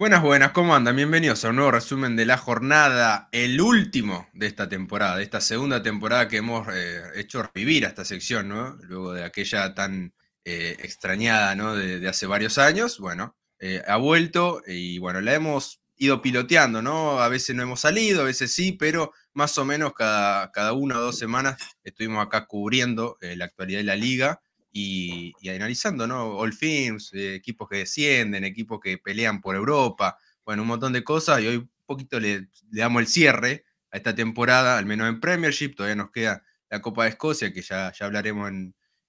Buenas, buenas, ¿cómo andan? Bienvenidos a un nuevo resumen de la jornada, el último de esta temporada, de esta segunda temporada que hemos eh, hecho revivir a esta sección, ¿no? Luego de aquella tan eh, extrañada, ¿no? De, hace varios años, bueno, eh, ha vuelto y bueno, la hemos ido piloteando, ¿no? A veces no hemos salido, a veces sí, pero más o menos cada, cada una o dos semanas estuvimos acá cubriendo la actualidad de la liga y, analizando, ¿no? All Films, eh, equipos que descienden, equipos que pelean por Europa, bueno, un montón de cosas y hoy un poquito le, damos el cierre a esta temporada, al menos en Premiership, todavía nos queda la Copa de Escocia, que ya, hablaremos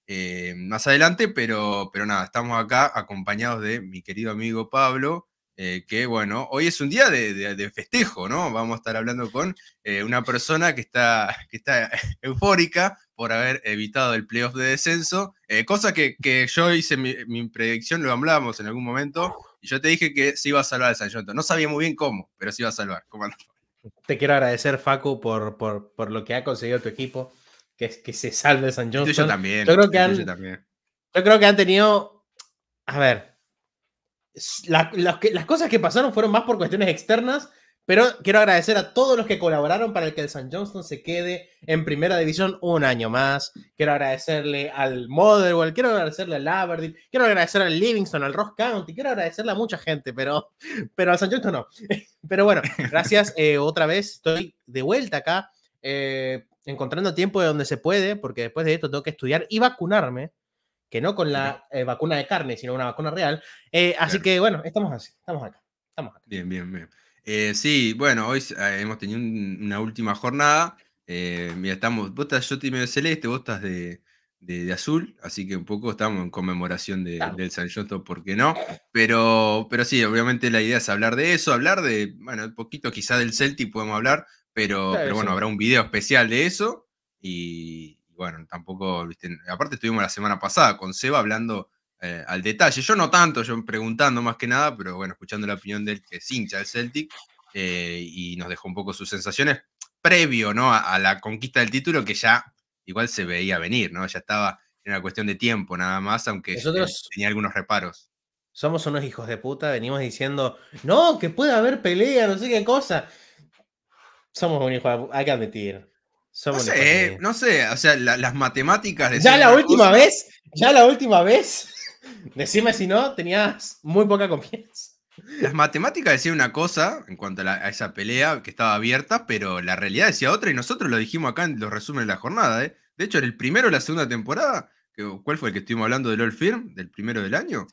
eh, más adelante, pero, pero nada, estamos acá acompañados de mi querido amigo Pablo, eh, que bueno, hoy es un día de, festejo, ¿no? Vamos a estar hablando con una persona que está, que está eufórica por haber evitado el playoff de descenso, eh, cosa que, que, yo hice mi, mi, predicción, lo hablábamos en algún momento, y yo te dije que se iba a salvar el San Johnson, No sabía muy bien cómo, pero se iba a salvar. Te quiero agradecer, Facu, por, por, por, lo que ha conseguido tu equipo, que, es, que se salve San Yo también. Yo creo que han, yo creo que han tenido, a ver, las cosas que pasaron fueron más por cuestiones externas pero quiero agradecer a todos los que colaboraron para que el San Johnston se quede en primera división un año más. Quiero agradecerle al Motherwell, quiero agradecerle al Aberdeen, quiero agradecer al Livingston, al Ross County, quiero agradecerle a mucha gente, pero, pero al San Johnston no. Pero bueno, gracias eh, otra vez. Estoy de vuelta acá, eh, encontrando tiempo de donde se puede, porque después de esto tengo que estudiar y vacunarme que no con la eh, vacuna de carne, sino una vacuna real. así que bueno, estamos así, estamos acá, estamos acá. Bien, bien, bien. Eh, sí, bueno, hoy ah, hemos tenido una última jornada. Eh, mira, estamos, vos estás, yo estoy celeste, vos estás de, azul, así que un poco estamos en conmemoración del San Yoto, ¿por qué no? Pero, pero sí, obviamente la idea es hablar de eso, hablar de, bueno, un poquito quizá del Celti podemos hablar, pero, pero bueno, habrá un video especial de eso. Y bueno, tampoco, viste, aparte estuvimos la semana pasada con Seba hablando eh, al detalle. Yo no tanto, yo preguntando más que nada, pero bueno, escuchando la opinión del que es hincha del Celtic eh, y nos dejó un poco sus sensaciones previo ¿no? a, la conquista del título que ya igual se veía venir, ¿no? Ya estaba en una cuestión de tiempo nada más, aunque tenía algunos reparos somos unos hijos de puta, venimos diciendo, no, que puede haber pelea, no sé qué cosa. Somos un hijo de puta, hay que admitir. Somos no sé, eh, no sé, o sea, las matemáticas... ya la última vez, ya la última vez. Decime si no, tenías muy poca confianza. Las matemáticas decían una cosa en cuanto a, esa pelea que estaba abierta, pero la realidad decía otra y nosotros lo dijimos acá en los resúmenes de la jornada. ¿eh? De hecho, en el primero de la segunda temporada, que, ¿cuál fue el que estuvimos hablando del All Firm, del primero del año?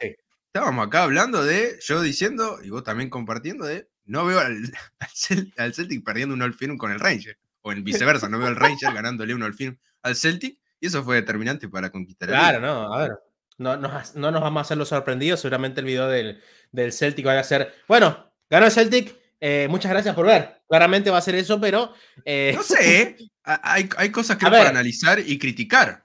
Estábamos acá hablando de, yo diciendo y vos también compartiendo de, no veo al, al, Celtic perdiendo un All Firm con el Ranger, o en viceversa, no veo al Ranger ganándole un All Firm al Celtic, y eso fue determinante para conquistar el Claro, no, a ver. No, no, nos vamos a hacer los sorprendidos. Seguramente el video del, Celtic va a ser. Bueno, ganó el Celtic. Eh, muchas gracias por ver. Claramente va a ser eso, pero. Eh, no sé. Hay, cosas que hay para analizar y criticar.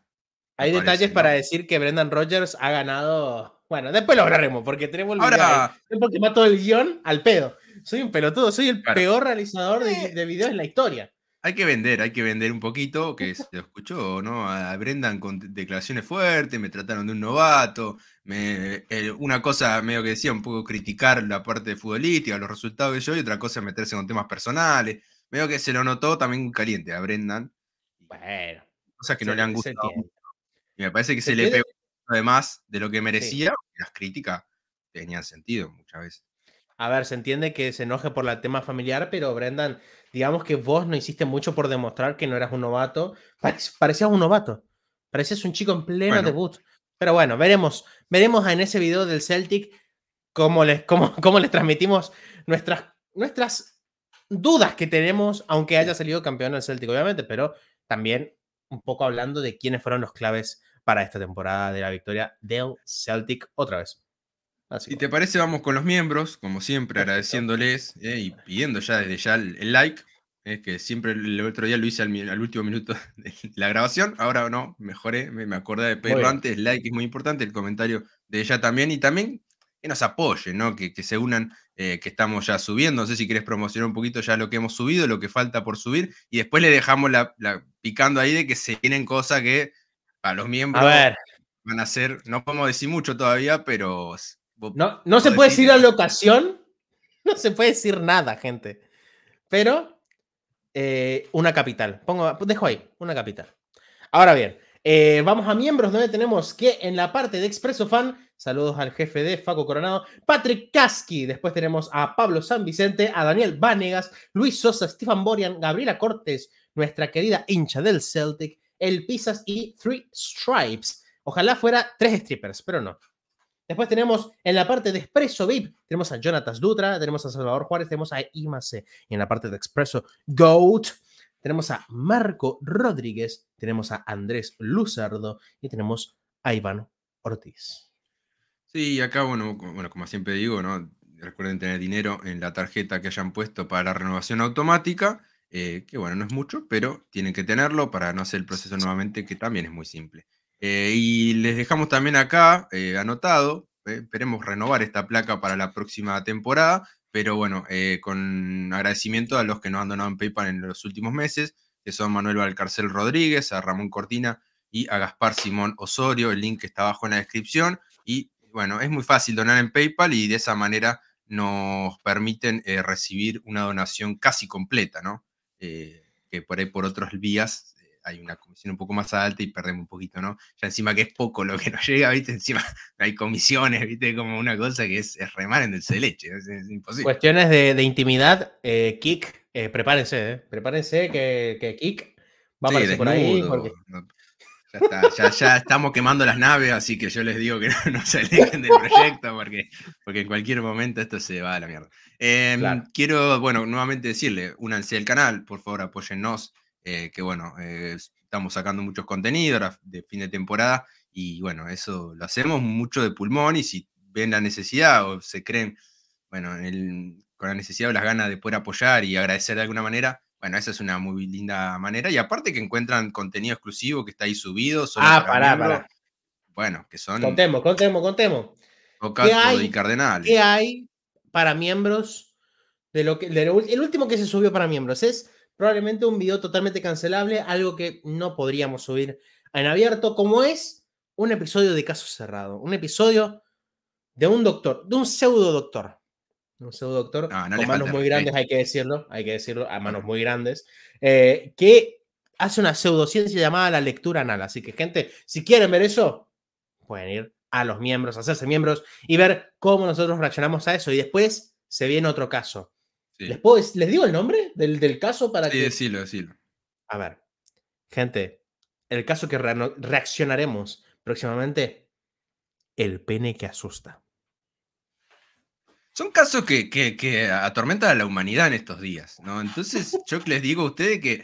Hay detalles para decir que Brendan Rogers ha ganado. Bueno, después lo hablaremos, porque tenemos el Ahora... mato el guión al pedo. Soy un pelotudo, soy el peor realizador de, eh. de videos en la historia. Hay que vender, hay que vender un poquito, que se escuchó, ¿no? A Brendan con declaraciones fuertes, me trataron de un novato, eh, una cosa medio que decía, un poco criticar la parte futbolística, los resultados de yo, y otra cosa meterse con temas personales. Medio que se lo notó también caliente a Brendan. Bueno. Cosas que no le han gustado. Y me parece que se, le pegó además de lo que merecía, las críticas tenían sentido muchas veces. A ver, se entiende que se enoje por el tema familiar, pero Brendan digamos que vos no hiciste mucho por demostrar que no eras un novato. parecías un novato. Parecías un chico en pleno debut. Pero bueno, veremos. Veremos en ese video del Celtic cómo les, cómo, cómo les transmitimos nuestras, nuestras dudas que tenemos, aunque haya salido campeón el Celtic, obviamente, pero también un poco hablando de quiénes fueron los claves para esta temporada de la victoria del Celtic otra vez y te parece, vamos con los miembros, como siempre, agradeciéndoles eh, y pidiendo ya desde ya el, like. que siempre el otro día lo hice al, último minuto de la grabación. Ahora no, mejoré, me, acordé de pedirlo antes. El like es muy importante, el comentario de ella también. Y también que nos apoyen, ¿no? que, se unan, eh, que estamos ya subiendo. No sé si quieres promocionar un poquito ya lo que hemos subido, lo que falta por subir. Y después le dejamos la, picando ahí de que se vienen cosas que a los miembros van a ser, no podemos decir mucho todavía, pero no, no se puede decir la locación, no se puede decir nada, gente. Pero eh, una capital. Pongo, dejo ahí, una capital. Ahora bien, eh, vamos a miembros donde tenemos que en la parte de Expreso Fan, saludos al jefe de Faco Coronado, Patrick Kasky, después tenemos a Pablo San Vicente, a Daniel Vanegas, Luis Sosa, Stefan Borian, Gabriela Cortés, nuestra querida hincha del Celtic, El Pisas y Three Stripes. Ojalá fuera tres strippers, pero no. Después tenemos en la parte de Expreso VIP, tenemos a Jonatas Dutra, tenemos a Salvador Juárez, tenemos a Imase. Y en la parte de Expreso Goat, tenemos a Marco Rodríguez, tenemos a Andrés Luzardo y tenemos a Iván Ortiz. Sí, acá, bueno, bueno como siempre digo, ¿no? recuerden tener dinero en la tarjeta que hayan puesto para la renovación automática, eh, que bueno, no es mucho, pero tienen que tenerlo para no hacer el proceso nuevamente, que también es muy simple. Eh, y les dejamos también acá eh, anotado, eh, esperemos renovar esta placa para la próxima temporada, pero bueno, con agradecimiento a los que nos han donado en PayPal en los últimos meses, que son Manuel Valcarcel Rodríguez, a Ramón Cortina y a Gaspar Simón Osorio, el link está abajo en la descripción. Y bueno, es muy fácil donar en PayPal y de esa manera nos permiten recibir una donación casi completa, ¿no? que por ahí por otros vías hay una comisión un poco más alta y perdemos un poquito, ¿no? Ya encima que es poco lo que nos llega, ¿viste? Encima hay comisiones, ¿viste? Como una cosa que es, remar en el de leche, es, imposible. Cuestiones de, intimidad, eh, Kik, eh, prepárense, ¿eh? Prepárense que, que Kik va a aparecer por ahí. ya, está, ya, estamos quemando las naves, así que yo les digo que no, se alejen del proyecto porque, porque en cualquier momento esto se va a la mierda. Em, quiero, bueno, nuevamente decirle, únanse al canal, por favor apóyennos, eh, que bueno, eh, estamos sacando muchos contenidos de fin de temporada y bueno, eso lo hacemos mucho de pulmón y si ven la necesidad o se creen, bueno, con la necesidad o las ganas de poder apoyar y agradecer de alguna manera, bueno, esa es una muy linda manera. Y aparte que encuentran contenido exclusivo que está ahí subido. ah, para pará, pará. Bueno, que son. Contemos, contemos, contemos. ¿Qué hay, Cardenal. ¿Qué hay para miembros? De lo que, el último que se subió para miembros es probablemente un video totalmente cancelable, algo que no podríamos subir en abierto, como es un episodio de caso cerrado, un episodio de un doctor, de un pseudo doctor, un pseudo doctor ah, con manos muy grandes, hay que decirlo, hay que decirlo, a manos muy grandes, eh, que hace una pseudociencia llamada la lectura anal. Así que, gente, si quieren ver eso, pueden ir a los miembros, hacerse miembros y ver cómo nosotros reaccionamos a eso. Y después se viene otro caso ¿Les, puedo, digo el nombre del, caso para sí, que.? Sí, decilo, decilo. A ver, gente, el caso que reaccionaremos próximamente: el pene que asusta. Son casos que, que, atormentan a la humanidad en estos días, ¿no? Entonces, yo les digo a ustedes que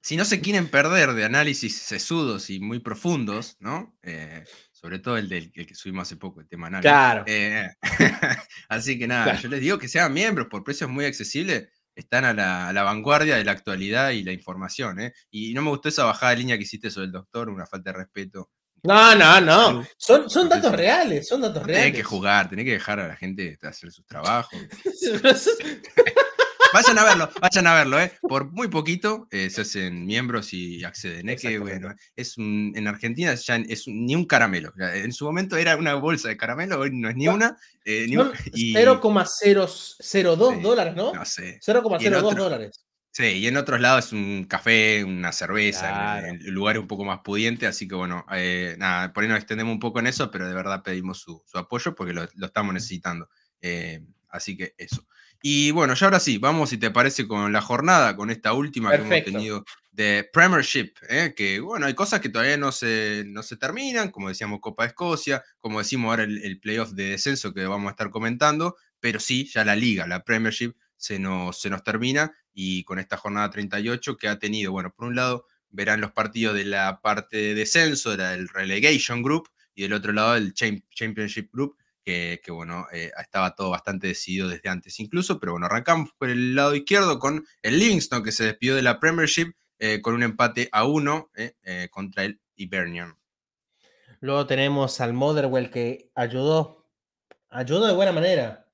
si no se quieren perder de análisis sesudos y muy profundos, ¿no? Eh, sobre todo el del que subimos hace poco, el tema nada Claro. Eh, así que nada, yo les digo que sean miembros por precios muy accesibles, están a la, vanguardia de la actualidad y la información. ¿eh? Y no me gustó esa bajada de línea que hiciste sobre el doctor, una falta de respeto. No, no, no. Son, son datos reales, son datos reales. Tienes que jugar, tenés que dejar a la gente hacer sus trabajos. Vayan a verlo, vayan a verlo, ¿eh? Por muy poquito eh, se hacen miembros y acceden. ¿eh? que, bueno, es en Argentina ya es ni un caramelo. En su momento era una bolsa de caramelo, hoy no es ni una. Eh, dólares, ¿no? 0,02 dólares. Sí, y en otros lados es un café, una cerveza, en, lugares un poco más pudiente, así que bueno, eh, nada, por ahí nos extendemos un poco en eso, pero de verdad pedimos su, apoyo porque lo, estamos necesitando. así que eso. Y bueno, ya ahora sí, vamos si te parece con la jornada, con esta última que hemos tenido de Premiership, ¿eh? que bueno, hay cosas que todavía no se, no se terminan, como decíamos Copa de Escocia, como decimos ahora el, playoff de descenso que vamos a estar comentando, pero sí, ya la liga, la Premiership se nos, se nos termina y con esta jornada 38 que ha tenido, bueno, por un lado verán los partidos de la parte de descenso, era el relegation group, y del otro lado el Championship Group, que, bueno, eh, estaba todo bastante decidido desde antes incluso, pero bueno, arrancamos por el lado izquierdo con el Livingston que se despidió de la Premiership eh, con un empate a uno eh, contra el Hibernian. Luego tenemos al Motherwell que ayudó, ayudó de buena manera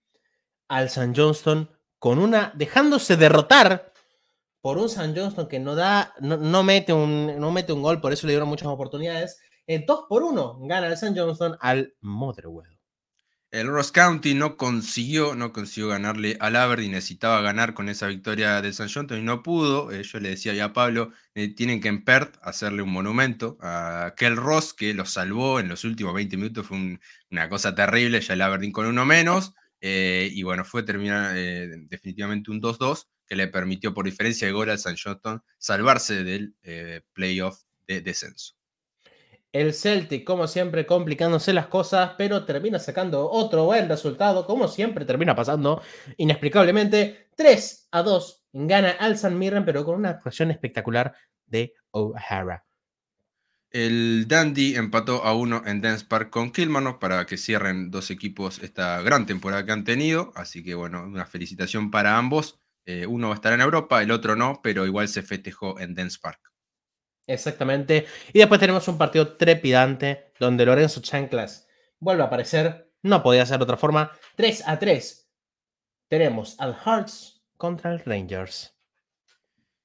al San Johnston con una, dejándose derrotar por un San Johnston que no da, no, mete un, no mete un gol, por eso le dieron muchas oportunidades. En 2 por 1 gana el San Johnston al Motherwell. El Ross County no consiguió, no consiguió ganarle al Aberdeen, necesitaba ganar con esa victoria del San Johnston y no pudo. Eh, yo le decía ya a Pablo, eh, tienen que en Perth hacerle un monumento a aquel Ross que lo salvó en los últimos 20 minutos, fue una cosa terrible, ya el Aberdeen con uno menos. Eh, y bueno, fue terminar definitivamente un 2-2 que le permitió por diferencia de gol al San Johnston salvarse del playoff de descenso. El Celtic, como siempre, complicándose las cosas, pero termina sacando otro buen resultado, como siempre termina pasando inexplicablemente. 3 a 2 gana al San Mirren, pero con una actuación espectacular de O'Hara. El Dandy empató a uno en Dance Park con Kilmano para que cierren dos equipos esta gran temporada que han tenido. Así que bueno, una felicitación para ambos. Eh, uno va a estar en Europa, el otro no, pero igual se festejó en Dance Park. Exactamente. Y después tenemos un partido trepidante donde Lorenzo Chanclas vuelve a aparecer. No podía ser de otra forma. 3 a 3. Tenemos al Hearts contra el Rangers.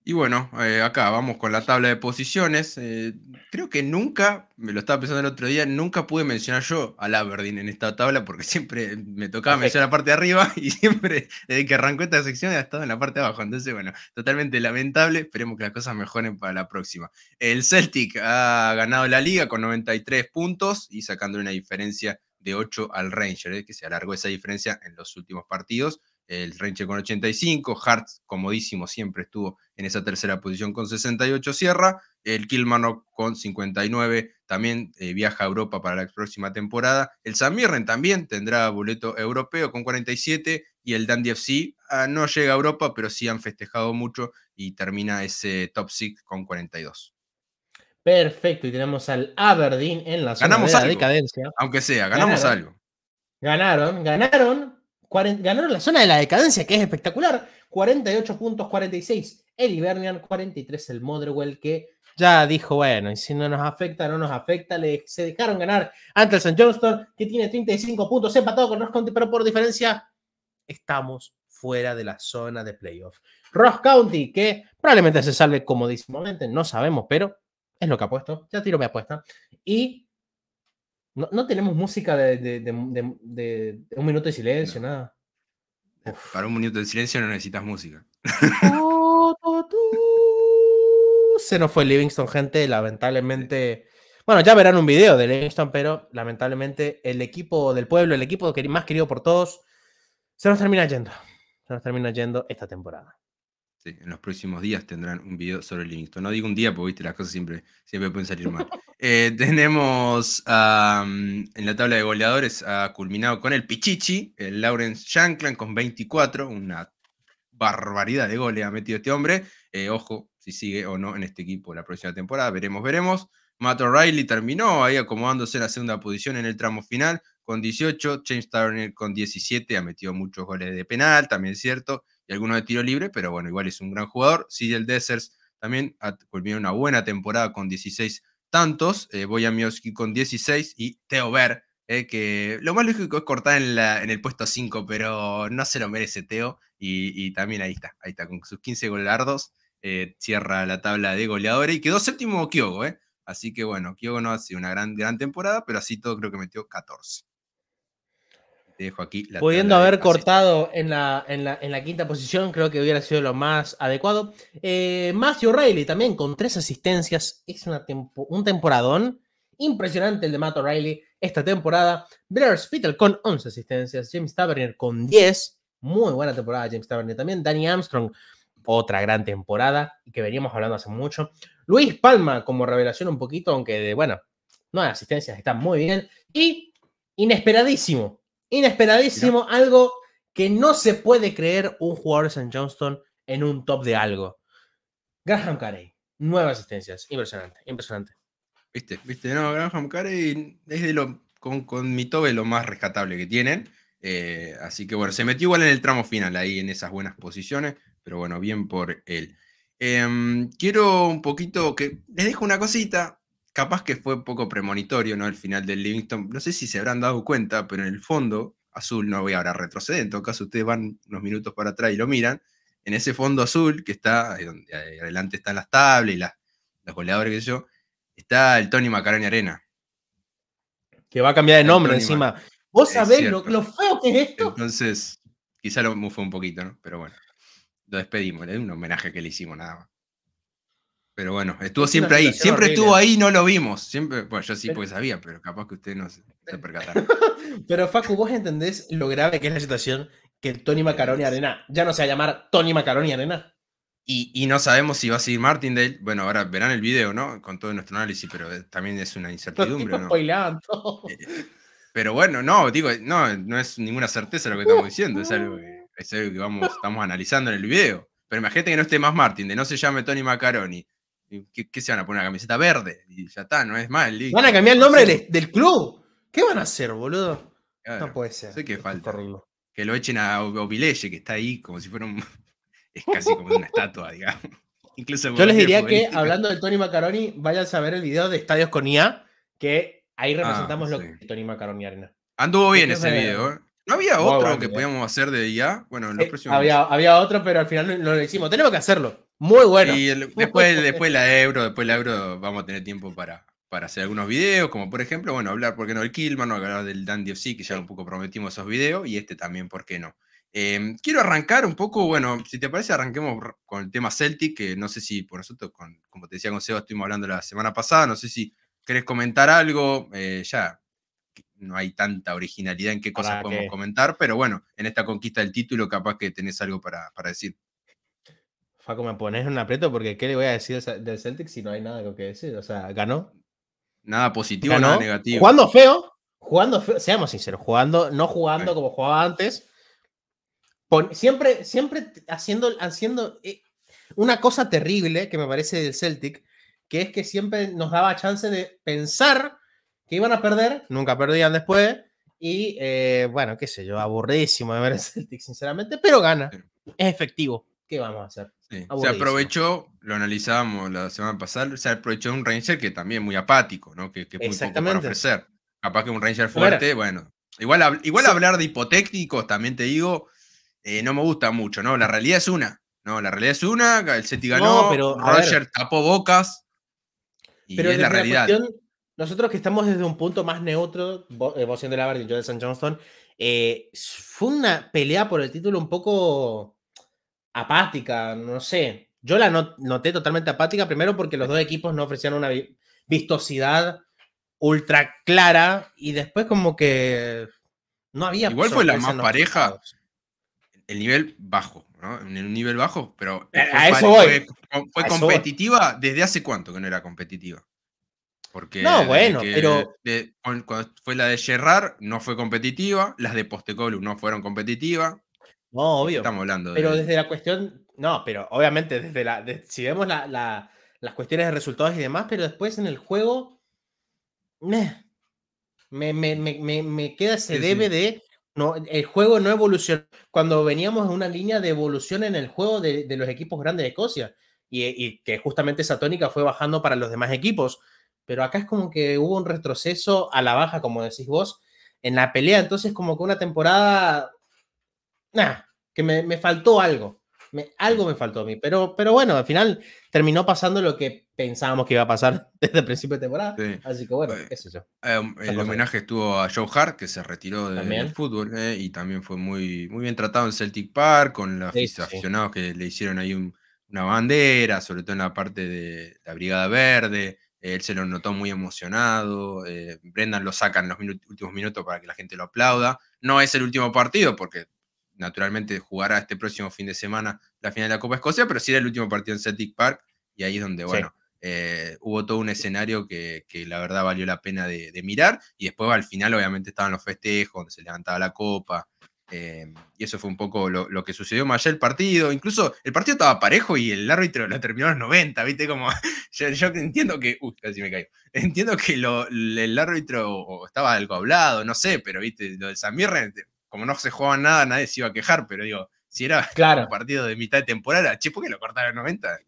Y bueno, eh, acá vamos con la tabla de posiciones. Eh, creo que nunca, me lo estaba pensando el otro día, nunca pude mencionar yo al Aberdeen en esta tabla porque siempre me tocaba mencionar la parte de arriba y siempre desde que arrancó esta sección ha estado en la parte de abajo. Entonces, bueno, totalmente lamentable. Esperemos que las cosas mejoren para la próxima. El Celtic ha ganado la liga con 93 puntos y sacando una diferencia de 8 al Ranger, eh, que se alargó esa diferencia en los últimos partidos el Renche con 85, hearts comodísimo, siempre estuvo en esa tercera posición con 68, cierra, el Kilmanock con 59, también eh, viaja a Europa para la próxima temporada, el Samirren también tendrá boleto europeo con 47 y el Dandy FC ah, no llega a Europa, pero sí han festejado mucho y termina ese top six con 42. Perfecto, y tenemos al Aberdeen en la zona ganamos de la decadencia. Aunque sea, ganamos algo. Ganaron, ganaron, ganaron la zona de la decadencia, que es espectacular. 48 puntos, 46 el Ibernian, 43 el Motherwell, que ya dijo, bueno, y si no nos afecta, no nos afecta. se dejaron ganar ante el Johnston, que tiene 35 puntos, empatado con Ross County, pero por diferencia estamos fuera de la zona de playoff. Ross County, que probablemente se salve comodísimamente, no sabemos, pero es lo que ha puesto. Ya tiro mi apuesta. Y no, tenemos música de, un minuto de silencio, nada. Eh, para un minuto de silencio no necesitas música. Se nos fue Livingston, gente. Lamentablemente. Bueno, ya verán un video de Livingston, pero lamentablemente el equipo del pueblo, el equipo más querido por todos, se nos termina yendo. Se nos termina yendo esta temporada en los próximos días tendrán un video sobre el Livingston. No digo un día, porque viste, las cosas siempre, siempre pueden salir mal. Eh, tenemos en la tabla de goleadores ha culminado con el Pichichi, el Lawrence Shankland con 24, una barbaridad de goles ha metido este hombre. Eh, ojo si sigue o no en este equipo la próxima temporada, veremos, veremos. Matt O'Reilly terminó ahí acomodándose en la segunda posición en el tramo final con 18, James Turner con 17, ha metido muchos goles de penal, también es cierto y alguno de tiro libre, pero bueno, igual es un gran jugador. Sigel Dessers también culminó una buena temporada con 16 tantos, voy eh, a Mioski con 16 y Teo Ver, eh, que lo más lógico es cortar en, la, en el puesto 5, pero no se lo merece Teo y, también ahí está, ahí está, con sus 15 golardos eh, cierra la tabla de goleadores y quedó séptimo Kyogo, ¿eh? Así que bueno, Kyogo no ha sido una gran, gran temporada, pero así todo creo que metió 14 dejo aquí la Pudiendo haber cortado en la, en, la, quinta posición, creo que hubiera sido lo más adecuado. Eh, Matthew Riley también con tres asistencias. Es una un temporadón impresionante el de Matt O'Reilly esta temporada. Blair Spittle con 11 asistencias. James Taverner con 10. Muy buena temporada, James Tavernier también. Danny Armstrong, otra gran temporada y que veníamos hablando hace mucho. Luis Palma como revelación un poquito, aunque de, bueno, no hay asistencias, está muy bien. Y inesperadísimo, Inesperadísimo, algo que no se puede creer un jugador de San Johnston en un top de algo. Graham Carey, nuevas asistencias, impresionante, impresionante. Viste, viste, no, Graham Carey es lo, con, con mi tobe lo más rescatable que tienen. Eh, así que bueno, se metió igual en el tramo final ahí en esas buenas posiciones, pero bueno, bien por él. Em, quiero un poquito que les dejo una cosita capaz que fue un poco premonitorio, ¿no? El final del Livingston. No sé si se habrán dado cuenta, pero en el fondo azul, no voy ahora a retroceder, en todo caso ustedes van unos minutos para atrás y lo miran, en ese fondo azul que está, adelante están las tablas y los goleadores, qué yo, está el Tony Macaroni Arena. Que va a cambiar de nombre encima. ¿Vos sabés lo, feo que es esto? Entonces, quizá lo mufó un poquito, ¿no? Pero bueno, lo despedimos, le ¿eh? un homenaje que le hicimos nada más. Pero bueno, estuvo siempre ahí. Siempre estuvo ahí no lo vimos. Siempre, bueno, yo sí porque sabía, pero capaz que ustedes no se, percataron. pero Facu, vos entendés lo grave que es la situación que Tony Macaroni Arena ya no se va a llamar Tony Macaroni Arena. Y, no sabemos si va a seguir Martin Martindale. Bueno, ahora verán el video, ¿no? Con todo nuestro análisis, pero eh, también es una incertidumbre, ¿no? Eh, pero bueno, no, digo, no, no es ninguna certeza lo que estamos diciendo, es algo que, vamos, estamos analizando en el video. Pero imagínate que no esté más Martin de no se llame Tony Macaroni ¿Qué, se van a poner? Una camiseta verde. Y ya está, no es mal. Van a cambiar el nombre del, club. ¿Qué van a hacer, boludo? no puede ser. que falta. Que lo echen a Ovileye, que está ahí como si fuera un. Es casi como una estatua, digamos. Yo les diría que, hablando de Tony Macaroni, vayan a ver el video de Estadios con IA, que ahí ah, representamos lo que Tony Macaroni Arena. Anduvo bien ese video, ¿eh? ¿No había otro que podíamos hacer de IA? Bueno, en los Había, había otro, pero al final no lo hicimos. Tenemos que hacerlo. Muy bueno. Y después, después la Euro, después la Euro vamos a tener tiempo para, para hacer algunos videos, como por ejemplo, bueno, hablar, ¿por qué no del Kilman? Hablar del Dandy Sea, que ya un poco prometimos esos videos, y este también, ¿por qué no? Em, quiero arrancar un poco, bueno, si te parece, arranquemos con el tema Celtic, que no sé si por nosotros, como te decía con Seba, estuvimos hablando la semana pasada, no sé si querés comentar algo, eh, ya no hay tanta originalidad en qué cosas podemos comentar, pero bueno, en esta conquista del título capaz que tenés algo para, para decir que me pones en un aprieto porque ¿qué le voy a decir del Celtic si no hay nada que decir? O sea, ganó. Nada positivo, nada negativo. Jugando feo, jugando feo, seamos sinceros, jugando, no jugando como jugaba antes. siempre, siempre haciendo, haciendo eh, una cosa terrible que me parece del Celtic, que es que siempre nos daba chance de pensar que iban a perder, nunca perdían después, y eh, bueno, qué sé yo, aburridísimo de ver el Celtic, sinceramente, pero gana, es efectivo, ¿qué vamos a hacer? Se aprovechó, lo analizábamos la semana pasada, se aprovechó un Ranger que también muy apático, ¿no? Que, que es muy poco para ofrecer. Capaz que un Ranger fuerte, bueno. Igual, igual hablar de hipotéticos, también te digo, eh, no me gusta mucho, ¿no? La realidad es una. No, la realidad es una, el Seti ganó, pero, Roger tapó bocas. Y pero es la realidad. nosotros que estamos desde un punto más neutro, emoción de la yo de San Johnston, eh, fue una pelea por el título un poco apática, no sé. Yo la noté totalmente apática, primero porque los dos equipos no ofrecían una vistosidad ultra clara y después como que no había... Igual fue la más pareja, el nivel bajo, ¿no? En un nivel bajo, pero... Fue, competitiva desde hace cuánto que no era competitiva. Porque no, bueno, pero. cuando fue la de Gerrard, no fue competitiva. Las de Postecolo no fueron competitivas. No, obvio. Estamos hablando. Pero desde la cuestión, no, pero obviamente desde la, si vemos las cuestiones de resultados y demás, pero después en el juego, me, queda se debe de, no, el juego no evolucionó. Cuando veníamos en una línea de evolución en el juego de, los equipos grandes de Escocia, y, y que justamente esa tónica fue bajando para los demás equipos, pero acá es como que hubo un retroceso a la baja, como decís vos, en la pelea, entonces como que una temporada nah, que me, faltó algo. algo me faltó a mí. Pero, pero bueno, al final terminó pasando lo que pensábamos que iba a pasar desde el principio de temporada. Así que bueno, eso eh, yo. Eh, el homenaje estuvo a Joe Hart, que se retiró del fútbol eh, y también fue muy, muy bien tratado en Celtic Park, con los aficionados que le hicieron ahí una bandera, sobre todo en la parte de la Brigada Verde. Él se lo notó muy emocionado. Brendan lo saca en los últimos minutos para que la gente lo aplauda. No es el último partido, porque naturalmente jugará este próximo fin de semana la final de la Copa Escocia, pero sí era el último partido en Celtic Park y ahí es donde, bueno, eh, hubo todo un escenario que, la verdad valió la pena de, mirar y después al final obviamente estaban los festejos, donde se levantaba la copa. Eh, y eso fue un poco lo, que sucedió más allá del partido. Incluso el partido estaba parejo y el árbitro lo terminó en los 90, ¿viste? Como yo, entiendo que. Uy, uh, casi me caigo. Entiendo que el árbitro estaba algo hablado, no sé, pero ¿viste? Lo del San como no se jugaba nada, nadie se iba a quejar, pero digo, si era claro. un partido de mitad de temporada, che, ¿por qué lo cortaron a 90?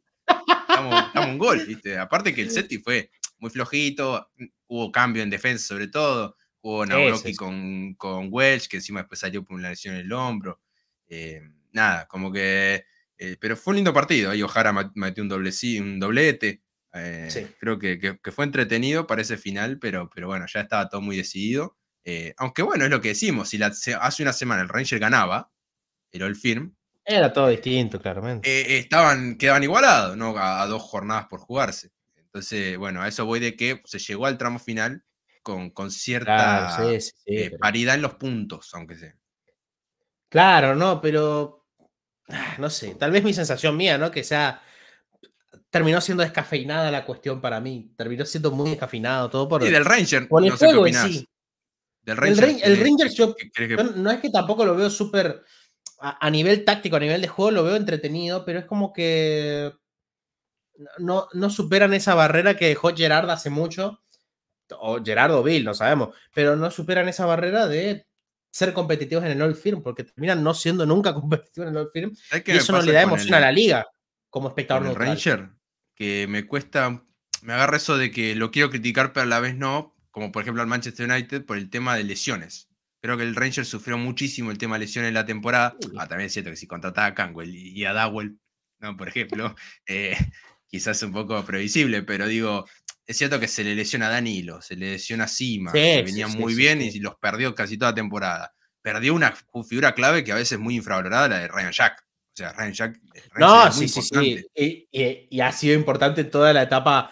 Estamos, un gol, ¿viste? Aparte que el Seti fue muy flojito, hubo cambio en defensa sobre todo, hubo Nauroki con, con Welch, que encima después salió por una lesión en el hombro. Eh, nada, como que... Eh, pero fue un lindo partido, ahí Ojara metió un, doble, un doblete. Eh, creo que, que, fue entretenido para ese final, pero, pero bueno, ya estaba todo muy decidido. Eh, aunque bueno, es lo que decimos, si hace una semana el Ranger ganaba, Pero el Firm. Era todo distinto, claramente. Eh, estaban, quedaban igualados, ¿no? A, dos jornadas por jugarse. Entonces, bueno, a eso voy de que se llegó al tramo final con, con cierta eh, paridad en los puntos, aunque sea. Claro, no, pero ah, no sé, tal vez mi sensación mía, ¿no? Que sea terminó siendo descafeinada la cuestión para mí, terminó siendo muy descafeinado todo por. Y del Ranger, no sé qué el Ranger, el, eh, yo, no es que tampoco lo veo súper a, nivel táctico, a nivel de juego, lo veo entretenido, pero es como que no, no superan esa barrera que dejó Gerard hace mucho, o Gerardo Bill, no sabemos, pero no superan esa barrera de ser competitivos en el all Firm, porque terminan no siendo nunca competitivos en el all Firm, y eso no le da emoción a la liga como espectador El Ranger, que me cuesta, me agarra eso de que lo quiero criticar, pero a la vez no, como por ejemplo al Manchester United, por el tema de lesiones. Creo que el Rangers sufrió muchísimo el tema de lesiones en la temporada. Ah, también es cierto que si contrataba a y a Dowell, ¿no? por ejemplo, quizás eh, quizás un poco previsible, pero digo, es cierto que se le lesiona a Danilo, se le lesiona a Sima, que venía muy bien y los perdió casi toda temporada. Perdió una figura clave que a veces es muy infravalorada, la de Ryan Jack. O sea, Ryan Jack. no, es muy sí, sí, y, ha sido importante toda la etapa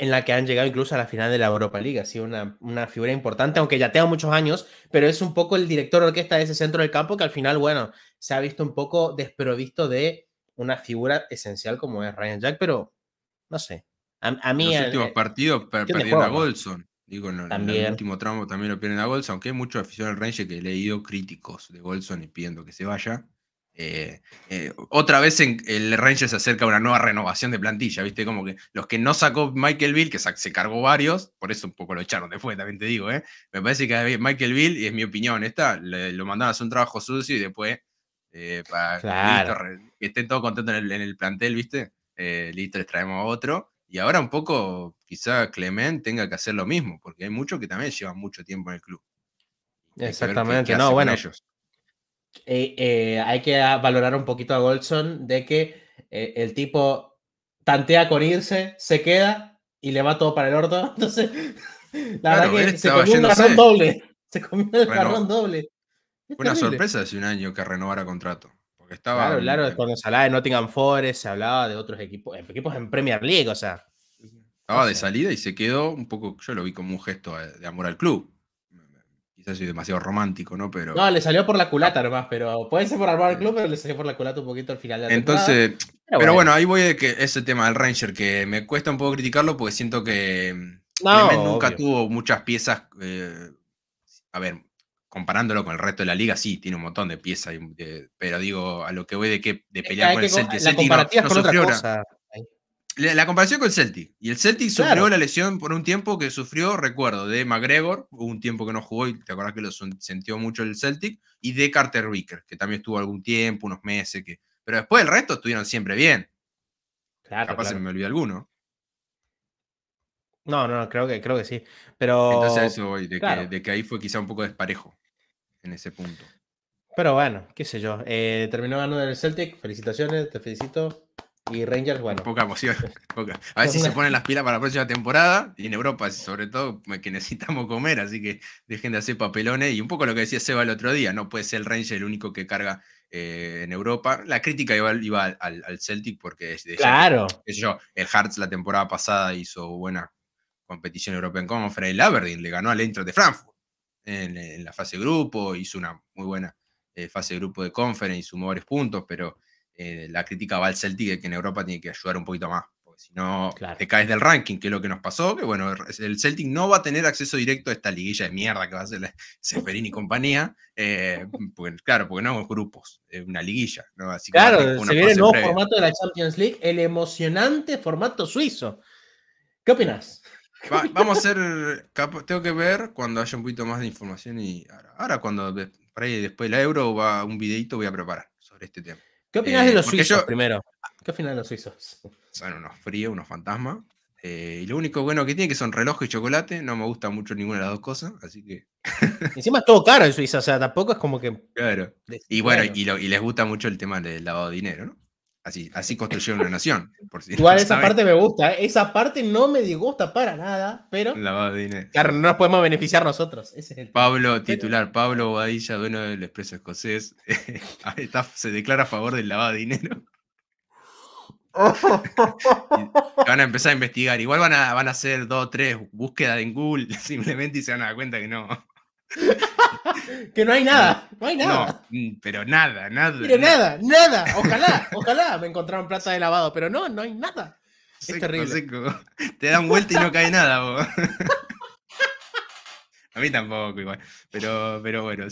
en la que han llegado incluso a la final de la Europa League. Ha sido una, una, figura importante, aunque ya tenga muchos años, pero es un poco el director orquesta de ese centro del campo que al final, bueno, se ha visto un poco desprovisto de una figura esencial como es Ryan Jack, pero no sé. A, mí. los últimos eh, partidos per perdieron a Golson. Digo, en, el último tramo también lo pierden a Golson, aunque hay muchos aficionados al Rangers que he leído críticos de Golson y pidiendo que se vaya. Eh, eh, otra vez en, el Ranger se acerca una nueva renovación de plantilla, ¿viste? Como que los que no sacó Michael Bill, que se cargó varios, por eso un poco lo echaron después, también te digo, ¿eh? Me parece que Michael Bill, y es mi opinión esta, lo mandaron a hacer un trabajo sucio y después, para que estén todos contentos en el, plantel, ¿viste? listo, les traemos a otro. Y ahora un poco, quizá Clement tenga que hacer lo mismo, porque hay muchos que también llevan mucho tiempo en el club. Exactamente, no, bueno. Ellos. Eh, eh, hay que valorar un poquito a Goldson de que eh, el tipo tantea con irse, se queda y le va todo para el orto. Entonces, la verdad que se comió doble. Se comió el jarrón doble. Fue una sorpresa hace un año que renovara contrato. Porque estaba. Claro, claro, cuando se hablaba de Nottingham Forest, se hablaba de otros equipos, equipos en Premier League, o sea. Estaba de salida y se quedó un poco. Yo lo vi como un gesto de amor al club quizás soy demasiado romántico, ¿no? Pero... No, le salió por la culata nomás, pero puede ser por armar el club, pero le salió por la culata un poquito al final de la Entonces, Pero, bueno. ahí voy de que ese tema del Ranger, que me cuesta un poco criticarlo porque siento que nunca tuvo muchas piezas. Eh, a ver, comparándolo con el resto de la liga, sí, tiene un montón de piezas, pero digo, a lo que voy de que de pelear con el Celtic, no, no, sufrió una, la, comparación con el Celtic. Y el Celtic sufrió la lesión por un tiempo que sufrió, recuerdo, de McGregor, un tiempo que no jugó y te acordás que lo sintió mucho el Celtic, y de Carter Ricker, que también estuvo algún tiempo, unos meses. Que... Pero después el resto estuvieron siempre bien. Claro, Capaz se me olvidó alguno. No, no, creo que, creo que sí. Pero. Entonces eso de, que, ahí fue quizá un poco desparejo en ese punto. Pero bueno, qué sé yo. Eh, terminó ganando el Celtic. Felicitaciones, te felicito. Y Rangers, bueno. Poca emoción. A ver si se ponen las pilas para la próxima temporada. Y en Europa, sobre todo, que necesitamos comer. Así que dejen de hacer papelones. Y un poco lo que decía Seba el otro día. No puede ser el Ranger el único que carga eh, en Europa. La crítica iba, al, Celtic porque es claro. yo, el Hearts la temporada pasada hizo buena competición europea en Conference. El Aberdeen le ganó al intro de Frankfurt en, la fase grupo. Hizo una muy buena eh, fase de grupo de Conference. Sumó varios puntos, pero eh, la crítica va al Celtic, que en Europa tiene que ayudar un poquito más, porque si no te caes del ranking, que es lo que nos pasó, que bueno, el Celtic no va a tener acceso directo a esta liguilla de mierda que va a hacer Seferín y compañía, eh, claro, porque no grupos, es una liguilla. ¿no? Así claro, se viene el nuevo formato de la Champions League, el emocionante formato suizo. ¿Qué opinas? vamos a hacer, tengo que ver cuando haya un poquito más de información y ahora, cuando, para ahí, después la Euro, va un videito voy a preparar sobre este tema. ¿Qué opinas de eh, los suizos primero? ¿Qué opinas de los suizos? Son unos fríos, unos fantasmas. Eh, y lo único bueno que tiene que son reloj y chocolate. No me gusta mucho ninguna de las dos cosas, así que. Encima es todo caro en Suiza, o sea, tampoco es como que. Claro. Y bueno, Y, y, les gusta mucho el tema del lavado de dinero, ¿no? Así, construyeron una nación. Igual esa parte me gusta, esa parte no me disgusta para nada, pero claro, no nos podemos beneficiar nosotros. Pablo, titular, Pablo Badilla dueño del expreso escocés, se declara a favor del lavado de dinero. van a empezar a investigar. Igual van a, van a hacer dos o tres búsquedas en Google simplemente y se van a dar cuenta que no. que no hay nada, no hay nada. Mm, pero nada, nada. Pero nada, nada. Ojalá, ojalá me encontraron plata de lavado, pero no, no hay nada. es terrible. Te dan vuelta y no cae nada. A mí tampoco, igual. Pero, pero bueno,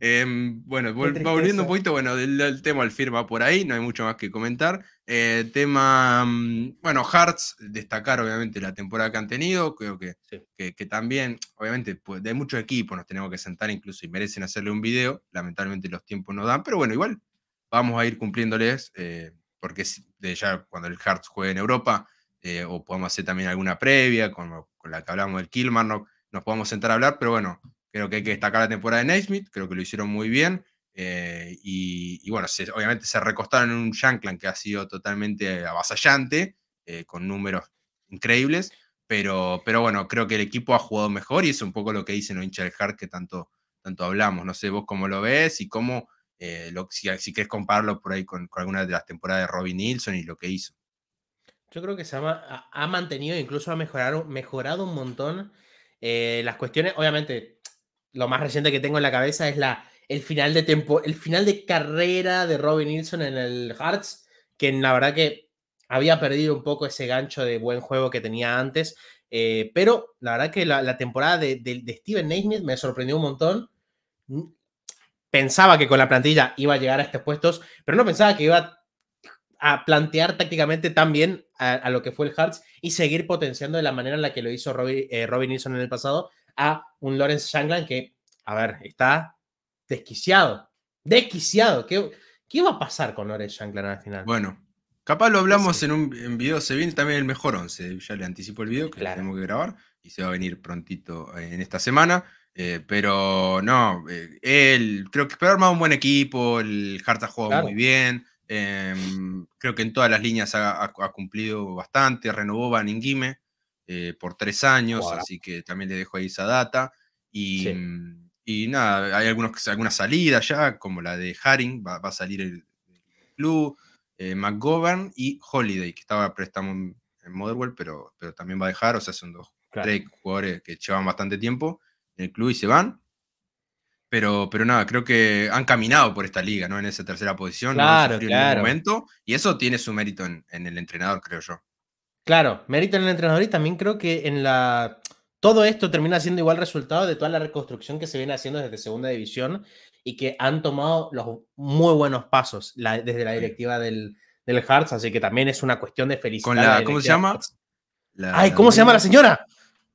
em, bueno va volviendo un poquito, bueno, el, tema al firma por ahí, no hay mucho más que comentar. Eh, tema, mm, bueno, Hearts, destacar obviamente la temporada que han tenido, creo que, también, obviamente, pues, de muchos equipos nos tenemos que sentar incluso y merecen hacerle un video, lamentablemente los tiempos no dan, pero bueno, igual vamos a ir cumpliéndoles, eh, porque de ya cuando el Hearts juegue en Europa, eh, o podemos hacer también alguna previa, con, la que hablamos del Kilmarnock, nos podamos sentar a hablar, pero bueno, creo que hay que destacar la temporada de Naismith, creo que lo hicieron muy bien. Eh, y, bueno, obviamente se recostaron en un Shankland que ha sido totalmente avasallante, eh, con números increíbles, pero, pero bueno, creo que el equipo ha jugado mejor y es un poco lo que dice los hinchas del Hart que tanto, tanto hablamos. No sé vos cómo lo ves y cómo, eh, si, si querés compararlo por ahí con, alguna de las temporadas de Robin Nilsson y lo que hizo. Yo creo que se ha, ha mantenido, incluso ha mejorado, mejorado un montón eh, las cuestiones, obviamente, lo más reciente que tengo en la cabeza es la, el, final de tiempo el final de carrera de Robin Nilsson en el Hearts, que la verdad que había perdido un poco ese gancho de buen juego que tenía antes. Eh, pero la verdad que la, temporada de, de, Steven Naismith me sorprendió un montón. Pensaba que con la plantilla iba a llegar a estos puestos, pero no pensaba que iba a a plantear tácticamente también a, lo que fue el Hearts y seguir potenciando de la manera en la que lo hizo Robbie, eh, Robin Nilsson en el pasado a un Lawrence Shanklin que, a ver, está desquiciado. Desquiciado. ¿Qué, qué va a pasar con Lawrence Shanklin al final? Bueno, capaz lo hablamos en un en video. Se viene también el mejor 11. Ya le anticipo el video que tenemos que grabar y se va a venir prontito eh, en esta semana. Eh, pero no, él creo que ha más un buen equipo. El Hearts ha jugado muy bien Em, creo que en todas las líneas ha, cumplido bastante. Renovó Van Inguime eh, por tres años, así que también le dejo ahí esa data. Y, mm, y nada, hay algunos, algunas salidas ya, como la de Haring, va, a salir el, club, eh, McGovern y Holiday, que estaba prestado en, Motherwell, pero, pero también va a dejar, o sea, son dos, tres jugadores que llevan bastante tiempo en el club y se van. Pero, pero nada, creo que han caminado por esta liga, ¿no? En esa tercera posición. Claro, no claro. En momento, y eso tiene su mérito en, el entrenador, creo yo. Claro, mérito en el entrenador y también creo que en la. Todo esto termina siendo igual resultado de toda la reconstrucción que se viene haciendo desde segunda división y que han tomado los muy buenos pasos desde la directiva del, del Hearts, así que también es una cuestión de felicidad. ¿Cómo se llama? Ay, ¿cómo se llama la señora?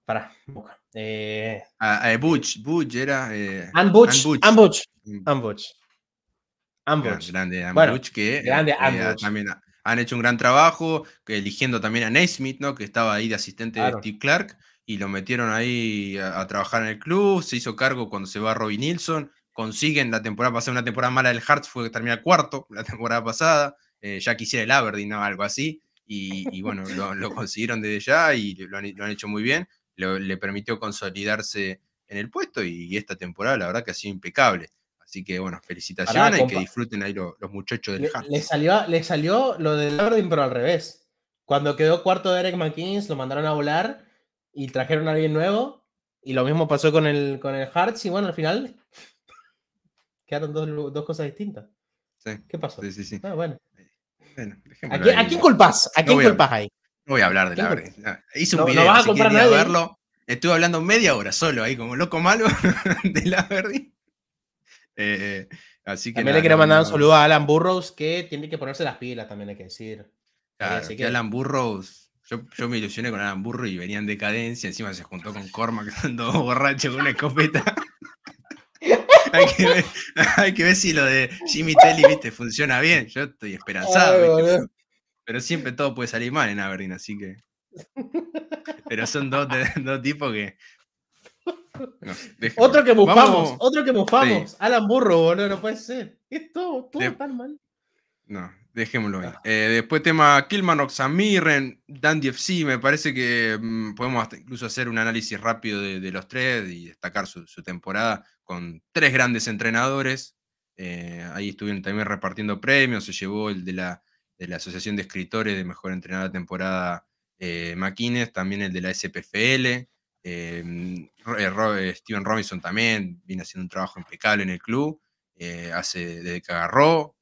Para, busca. Eh, ah, ah, eh, Butch, Butch era. Eh, and Butch, and Butch. Mm. Butch. grande, Ann que eh, eh, también han hecho un gran trabajo, eligiendo también a Naismith, ¿no? Que estaba ahí de asistente de Steve Clark, y lo metieron ahí a, trabajar en el club, se hizo cargo cuando se va Robbie Nilsson, consiguen la temporada pasada, una temporada mala del Hearts fue que termina cuarto la temporada pasada, ya quisiera el Aberdeen o algo así, y, y bueno, lo, lo, consiguieron desde ya y lo han hecho muy bien le permitió consolidarse en el puesto y, esta temporada la verdad que ha sido impecable. Así que bueno, felicitaciones y que disfruten ahí los muchachos del Hartz. Le, salió, le salió lo del orden pero al revés. Cuando quedó cuarto de Eric McKinney, lo mandaron a volar y trajeron a alguien nuevo. Y lo mismo pasó con el, con el Y bueno, al final quedaron dos, cosas distintas. ¿Qué pasó? Sí, sí, sí. Ah, bueno. Eh, ¿A, quién, culpás? ¿A quién culpás ahí? No voy a hablar de la ah, Hice un video, no vas a comprar verlo. Estuve hablando media hora solo ahí, como loco malo, de la eh, así que. También le quiero mandar un saludo a Alan Burrows, que tiene que ponerse las pilas, también hay que decir. Claro, que... Alan Burrows. Yo, me ilusioné con Alan Burrows y venían de decadencia. Encima se juntó con Cormac, andando borracho con una escopeta. hay, que ver, si lo de Jimmy Telly, viste, funciona bien. Yo estoy esperanzado. Pero siempre todo puede salir mal en Aberdeen, así que. Pero son dos, dos tipos que. otro que mufamos, otro que mufamos. Alan Burro, boludo, no puede ser. Es todo, todo tan mal. No, dejémoslo ahí. Ah. Eh, después tema Kilman, Oxamirren, Dandy FC, me parece que mm, podemos incluso hacer un análisis rápido de, los tres y destacar su, temporada con tres grandes entrenadores. Eh, ahí estuvieron también repartiendo premios, se llevó el de la de la Asociación de Escritores de Mejor Entrenada Temporada eh, también el de la SPFL. Eh, eh, eh, Steven Robinson también viene haciendo un trabajo impecable en el club, hace desde que agarró,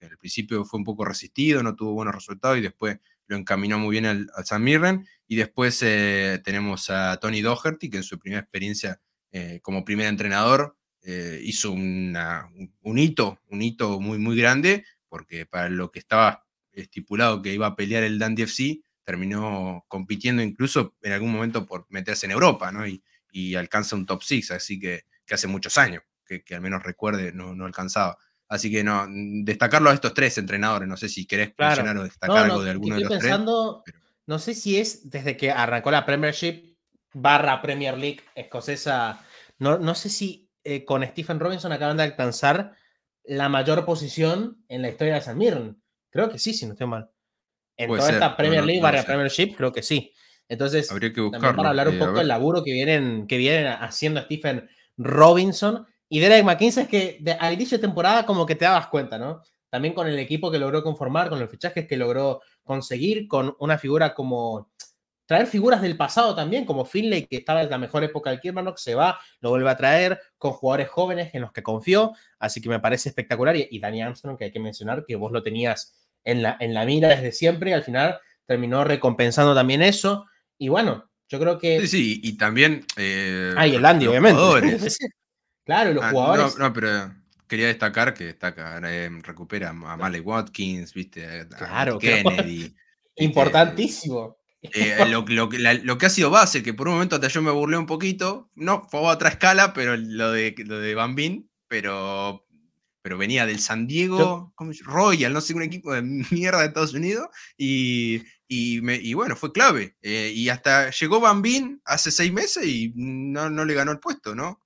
en el principio fue un poco resistido, no tuvo buenos resultados y después lo encaminó muy bien al, San Mirren. Y después tenemos a Tony Doherty, que en su primera experiencia como primer entrenador hizo un, un hito, un hito muy, muy grande, porque para lo que estaba estipulado que iba a pelear el Dandy FC, terminó compitiendo incluso en algún momento por meterse en Europa, ¿no? Y, alcanza un top six así que, hace muchos años, que, al menos recuerde, no, alcanzaba. Así que no, destacarlo a estos tres entrenadores, no sé si querés claro. mencionar o destacar algo de alguno de los tres. No sé si es desde que arrancó la Premiership barra Premier League escocesa, no, sé si eh, con Stephen Robinson acaban de alcanzar la mayor posición en la historia de San Mirren. Creo que sí, si no estoy mal. En toda esta Premier League creo que sí. Entonces, también para hablar un eh, poco del laburo que vienen, que vienen haciendo Stephen Robinson y Derek McKinsey, es que al inicio de temporada como que te dabas cuenta, ¿no? También con el equipo que logró conformar, con los fichajes que logró conseguir, con una figura como traer figuras del pasado también, como Finlay que estaba en la mejor época del Kilmarnock, se va, lo vuelve a traer con jugadores jóvenes en los que confió, así que me parece espectacular. Y, Dani Armstrong, que hay que mencionar, que vos lo tenías en la, en la mira desde siempre y al final terminó recompensando también eso. Y bueno, yo creo que... Sí, sí y también... ah, eh, y el Andy, obviamente. claro, los ah, jugadores... No, pero quería destacar que destaca, eh, recupera a Malik Watkins, viste, a Kennedy. Importantísimo. Eh, lo, que ha sido base, que por un momento hasta yo me burlé un poquito, no, fue a otra escala, pero lo de, lo de Bambín, pero, pero venía del San Diego Royal, no sé, un equipo de mierda de Estados Unidos, y, bueno, fue clave. Eh, y hasta llegó Bambín hace seis meses y no, le ganó el puesto, ¿no?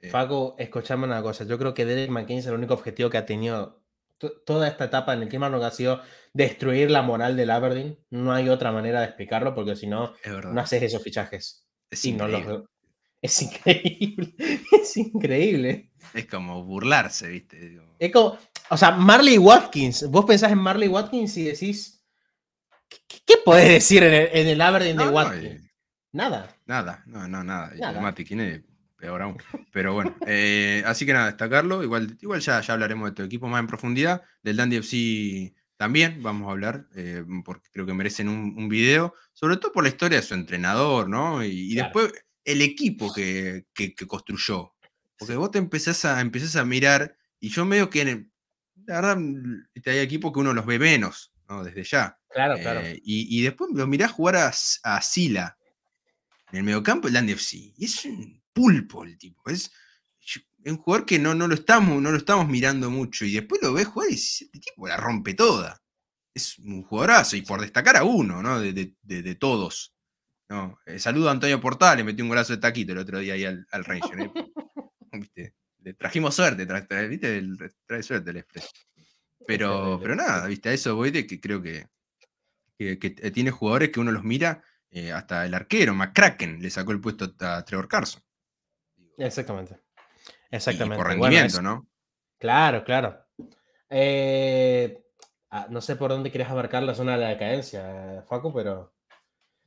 Eh. Fago, escuchame una cosa, yo creo que Derek McKinney es el único objetivo que ha tenido toda esta etapa en el que ha sido destruir la moral del Aberdeen. No hay otra manera de explicarlo porque si no, no haces esos fichajes. Es increíble. Es increíble. es como burlarse, ¿viste? Es o sea, Marley Watkins. Vos pensás en Marley Watkins y decís, ¿qué, podés decir en el, Aberdeen de Watkins? nada. Nada, no, no, nada. nada. Pero bueno, eh, así que nada, destacarlo. Igual, igual ya, ya hablaremos de tu equipo más en profundidad. Del Dandy FC también vamos a hablar, eh, porque creo que merecen un, un, video, sobre todo por la historia de su entrenador, ¿no? Y, después el equipo que, construyó. Porque vos te empezás a, a mirar, y yo medio que, la verdad, mm, hay equipos que uno los ve menos, ¿no? Desde ya. Claro, eh, claro. Y, después lo mirás jugar a, a Sila en el mediocampo, el Dandy FC. es un pulpo el tipo. Es, un jugador que no, no, lo estamos, no lo estamos mirando mucho. Y después lo ves jugar y este tipo la rompe toda. Es un jugadorazo. Y por destacar a uno, ¿no? De, todos. No, eh, saludo a Antonio Portal, le metí un golazo de taquito el otro día ahí al, al Ranger. ¿eh? Le trajimos suerte, trae suerte el Express. Pero, pero nada, ¿viste? A eso voy de que creo que, que, eh, tiene jugadores que uno los mira, hasta el arquero, McCracken, le sacó el puesto a Trevor Carson. Exactamente. Exactamente. Y por rendimiento, ¿no? Claro, claro. Eh, ah, no sé por dónde quieres abarcar la zona de la decadencia, Facu, pero.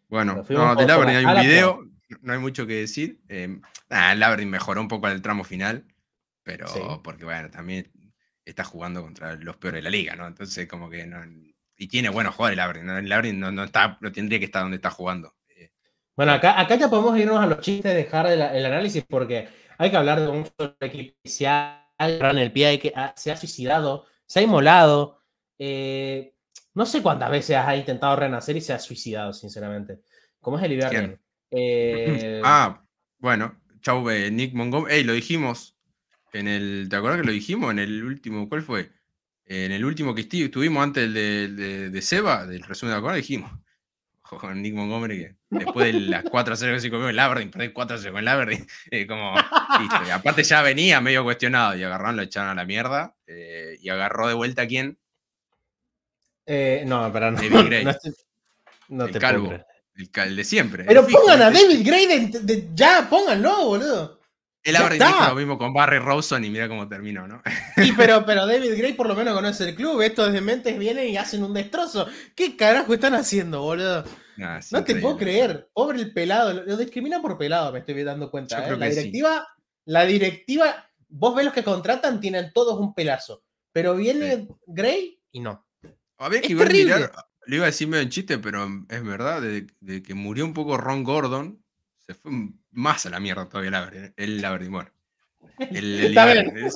Bueno, no, hay un video, no hay mucho que decir. El em, ah, mejoró un poco el tramo final, pero porque, bueno, también está jugando contra los peores de la liga, ¿no? Entonces, como que no. Y tiene buenos jugadores, el ¿no? el no, no, está, no tendría que estar donde está jugando. Bueno, acá, ya podemos irnos a los chistes, dejar el, análisis, porque hay que hablar de un equipo que en el pie, que se ha suicidado, se ha inmolado. Eh, no sé cuántas veces ha intentado renacer y se ha suicidado, sinceramente. ¿Cómo es el Ibernian? Eh, ah, bueno, chau, eh, Nick Montgomery. Ey, lo dijimos en el. ¿Te acuerdas que lo dijimos en el último? ¿Cuál fue? En el último que estuvimos antes de, Seba, del resumen de la dijimos con Nick Montgomery, que después de las 4 a 0 que se comió el Aberdeen, perdí 4 a 0 con el Aberdeen, como, aparte ya venía medio cuestionado y agarraron, lo echaron a la mierda eh, y agarró de vuelta a quién. Eh, no, para no. David Gray. el calvo. El, de siempre. Pero pongan a David Gray ya, pónganlo, boludo. Él lo mismo con Barry Rawson y mira cómo terminó, ¿no? Sí, pero, pero David Gray por lo menos conoce el club. Estos dementes vienen y hacen un destrozo. ¿Qué carajo están haciendo, boludo? no te puedo creer. Pobre el pelado. Lo discriminan por pelado, me estoy dando cuenta. ¿eh? La directiva, la directiva, vos ves los que contratan, tienen todos un pelazo. Pero viene Gray y no. A que a iba a decir medio en chiste, pero es verdad, de, que murió un poco Ron Gordon, se fue un más a la mierda todavía el Aberdeen. El Aberdeen, el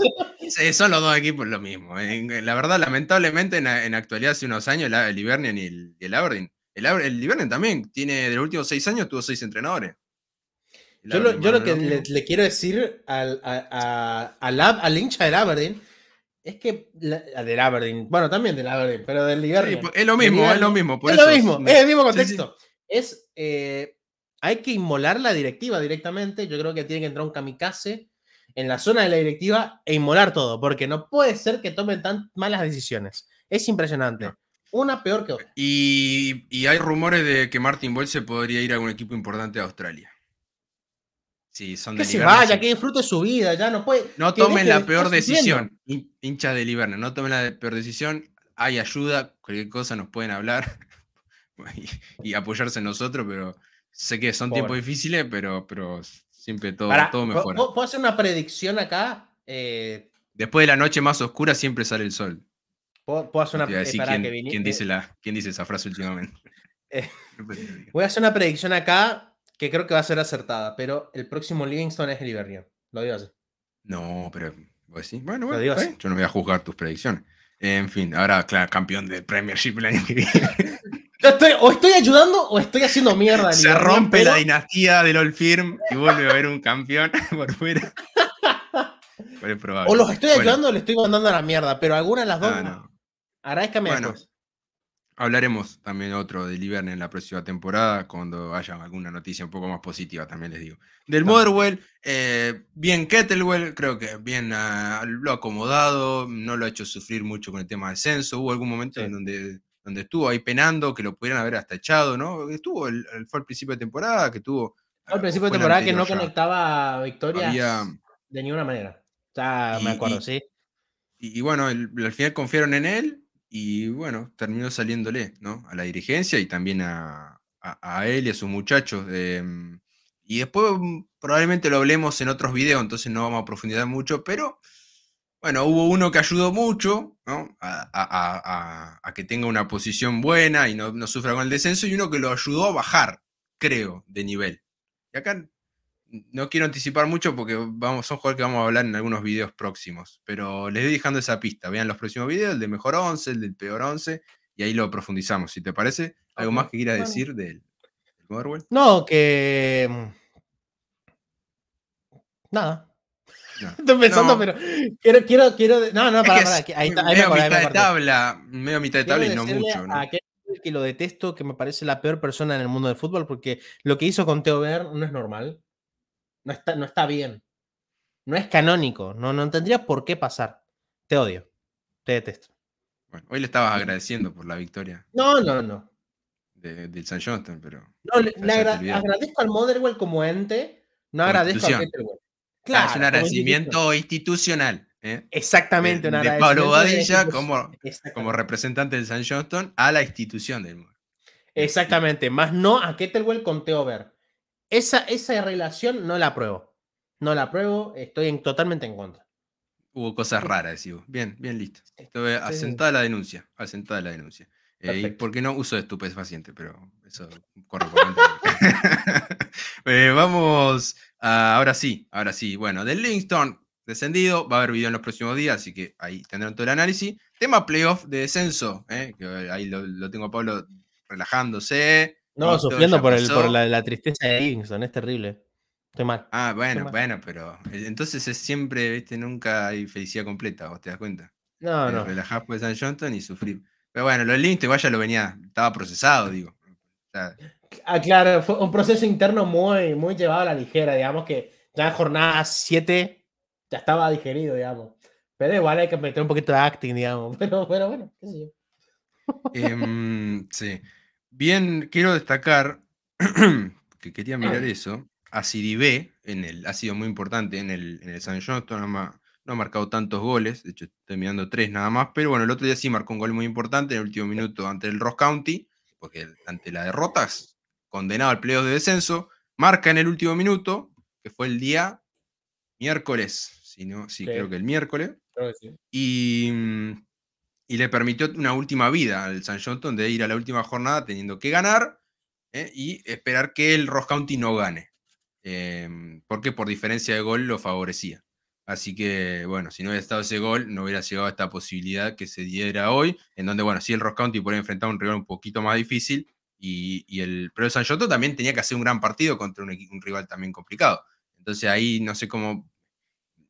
son los dos equipos lo mismo. Eh, la verdad, lamentablemente, en, en, actualidad, hace unos años, el, Ibernian y el, Aberdeen. El, el Ibernian también tiene, de los últimos seis años, tuvo seis entrenadores. Yo lo, que le, quiero decir al, hincha del Aberdeen es que ah, del Aberdeen, bueno, también del Aberdeen, pero del Ibernian. es lo mismo, es lo mismo. Por es lo mismo, es el mismo contexto. Es, eh, hay que inmolar la directiva directamente. Yo creo que tiene que entrar un kamikaze en la zona de la directiva e inmolar todo, porque no puede ser que tomen tan malas decisiones. Es impresionante. Una peor que otra. Y, hay rumores de que Martin Boyle se podría ir a un equipo importante a Australia. Sí, son que se vaya, que disfrute su vida, ya no puede. No tomen la peor decisión, hinchas de no tomen la peor decisión. Hay ayuda, cualquier cosa nos pueden hablar y apoyarse en nosotros, pero Sé que son tiempos difíciles, pero, pero siempre todo, todo mejora. ¿Puedo hacer una predicción acá? Eh, Después de la noche más oscura siempre sale el sol. ¿Puedo, hacer una predicción? quién, eh. dice ¿Quién dice esa frase últimamente? Eh, voy a hacer una predicción acá que creo que va a ser acertada, pero el próximo Livingston es el Iberia. Lo digo así. No, pero Bueno, bueno, yo no voy a juzgar tus predicciones. En fin, ahora, claro, campeón del Premiership el año o estoy ayudando o estoy haciendo mierda. Se rompe la dinastía del All Firm y vuelve a haber un campeón por fuera. O los estoy ayudando o les estoy mandando a la mierda, pero alguna de las dos. Ah, no. Agradezcame bueno, Hablaremos también otro de Livern en la próxima temporada, cuando haya alguna noticia un poco más positiva, también les digo. Del Motherwell, eh, bien Kettlewell, creo que bien ah, lo ha acomodado, no lo ha hecho sufrir mucho con el tema de censo. Hubo algún momento en donde donde estuvo ahí penando, que lo pudieran haber hasta echado, ¿no? Estuvo, el, fue al principio de temporada, que tuvo... Al ah, principio de temporada que no conectaba victorias de ninguna manera. O sea, me acuerdo, y, sí. Y, bueno, al final confiaron en él y bueno, terminó saliéndole, ¿no? A la dirigencia y también a, él y a sus muchachos. Em, y después mm, probablemente lo hablemos en otros videos, entonces no vamos a profundizar mucho, pero bueno, hubo uno que ayudó mucho a, que tenga una posición buena y no, sufra con el descenso, y uno que lo ayudó a bajar, creo, de nivel. Y acá no quiero anticipar mucho porque vamos, son jugadores que vamos a hablar en algunos videos próximos, pero les voy dejando esa pista. Vean los próximos videos, el de mejor 11, el del peor 11, y ahí lo profundizamos. Si te parece, ¿algo más que quiera decir del, del No, que... Mm, nada, Estoy pensando, pero quiero, quiero, quiero. No, no, para, para. Ahí, ahí medio mitad de tabla, medio mitad de tabla y no mucho. ¿no? A aquel que lo detesto, que me parece la peor persona en el mundo del fútbol, porque lo que hizo con Teo Ver no es normal. No está, no está bien. No es canónico. No, no tendría por qué pasar. Te odio. Te detesto. Bueno, hoy le estabas agradeciendo por la victoria. No, no, no. De, del San Johnston, pero. No, le, agradezco al Motherwell como ente. No agradezco a Peterwell. Claro, es un agradecimiento institucional. ¿eh? Exactamente, una agradecimiento. De Pablo Badilla como, como representante de San Johnston a la institución del Exactamente, más no a Kettlewell con ver Esa, esa relación no la apruebo. No la apruebo, estoy totalmente en contra. Hubo cosas raras, decimos. Bien, bien, listo. estuve asentada la denuncia, asentada la denuncia. Eh, y ¿Por qué no uso estupidez paciente? Pero eso corre eh, Vamos Ah, ahora sí, ahora sí. Bueno, del Livingstone descendido, va a haber video en los próximos días, así que ahí tendrán todo el análisis. Tema playoff de descenso, ¿eh? Eh, ahí lo, tengo a Pablo relajándose. No, sufriendo por, la, tristeza de Livingston, es terrible. Estoy mal. Ah, bueno, bueno, pero entonces es siempre, viste, nunca hay felicidad completa, vos te das cuenta. No, eh, no. Relajás por pues, San Johnston y sufrir. Pero bueno, lo links, vaya, lo venía, estaba procesado, digo. Ah, claro, fue un proceso interno muy, muy llevado a la ligera, digamos que ya en jornada 7 ya estaba digerido, digamos. Pero igual hay que meter un poquito de acting, digamos. Pero, bueno, em, sí. Bien, quiero destacar que quería mirar eso. A Sidibé, en el, ha sido muy importante en el, en el San Johnston, no, ha marcado tantos goles, de hecho estoy mirando tres nada más, pero bueno, el otro día sí marcó un gol muy importante en el último minuto ante el Ross County que ante la derrota, condenado al pleo de descenso, marca en el último minuto, que fue el día miércoles, si creo que el miércoles, mm, y, le permitió una última vida al San Johnston de ir a la última jornada teniendo que ganar ¿eh? y esperar que el Ross County no gane, em, porque por diferencia de gol lo favorecía. Así que, bueno, si no hubiera estado ese gol, no hubiera llegado a esta posibilidad que se diera hoy, en donde, bueno, sí el Ross County podría enfrentar a un rival un poquito más difícil, y, el San Yoto también tenía que hacer un gran partido contra un, rival también complicado. Entonces ahí no sé cómo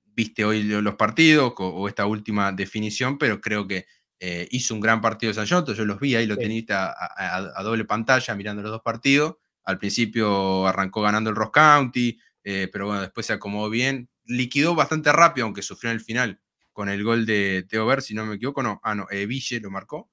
viste hoy los partidos o, esta última definición, pero creo que eh, hizo un gran partido San Yoto, yo los vi ahí, lo teniste a, doble pantalla mirando los dos partidos. Al principio arrancó ganando el Ross County, eh, pero bueno, después se acomodó bien, liquidó bastante rápido, aunque sufrió en el final con el gol de Teo Ver, si no me equivoco, no, ah, no, eh, Ville lo marcó,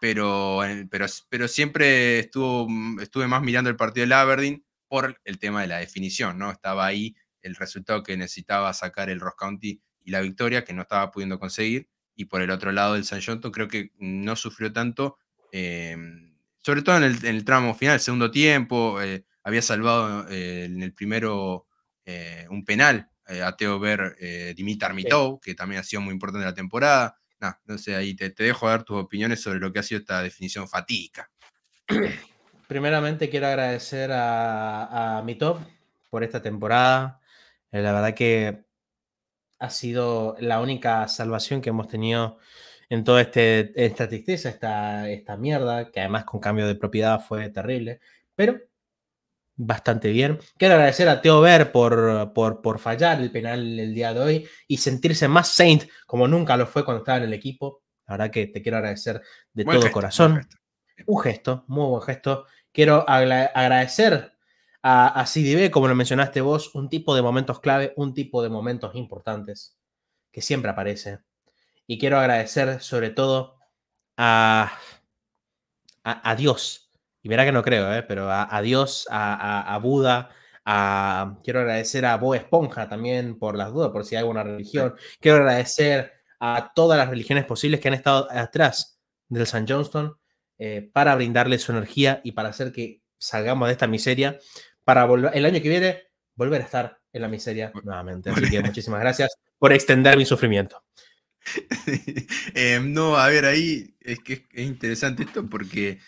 pero, eh, pero, pero siempre estuvo, estuve más mirando el partido del Aberdeen por el tema de la definición, ¿no? Estaba ahí el resultado que necesitaba sacar el Ross County y la victoria que no estaba pudiendo conseguir, y por el otro lado del San Jonto creo que no sufrió tanto, em, sobre todo en el, tramo final, segundo tiempo, eh, había salvado en el primero un penal ateo eh, a Ver eh, Dimitar Mitov, que también ha sido muy importante la temporada. no sé, ahí te, te dejo dar tus opiniones sobre lo que ha sido esta definición fatídica. Primeramente quiero agradecer a, a Mitov por esta temporada. Eh, la verdad que ha sido la única salvación que hemos tenido en toda este, esta tristeza, esta, esta mierda, que además con cambio de propiedad fue terrible. Pero bastante bien. Quiero agradecer a Teo Ver por, por, fallar el penal el día de hoy y sentirse más Saint como nunca lo fue cuando estaba en el equipo. La verdad que te quiero agradecer de todo corazón. Un gesto, muy buen gesto. Quiero agradecer a, CDB, como lo mencionaste vos, un tipo de momentos clave, un tipo de momentos importantes que siempre aparece. Y quiero agradecer sobre todo a, a, a Dios, y verá que no creo, ¿eh? pero a, a Dios, a, Buda, a, quiero agradecer a Bo Esponja también por las dudas, por si hay alguna religión. Quiero agradecer a todas las religiones posibles que han estado atrás del San Johnston eh, para brindarle su energía y para hacer que salgamos de esta miseria, para volver el año que viene volver a estar en la miseria nuevamente. Así que muchísimas gracias por extender mi sufrimiento. Em, no, a ver, ahí es que es interesante esto porque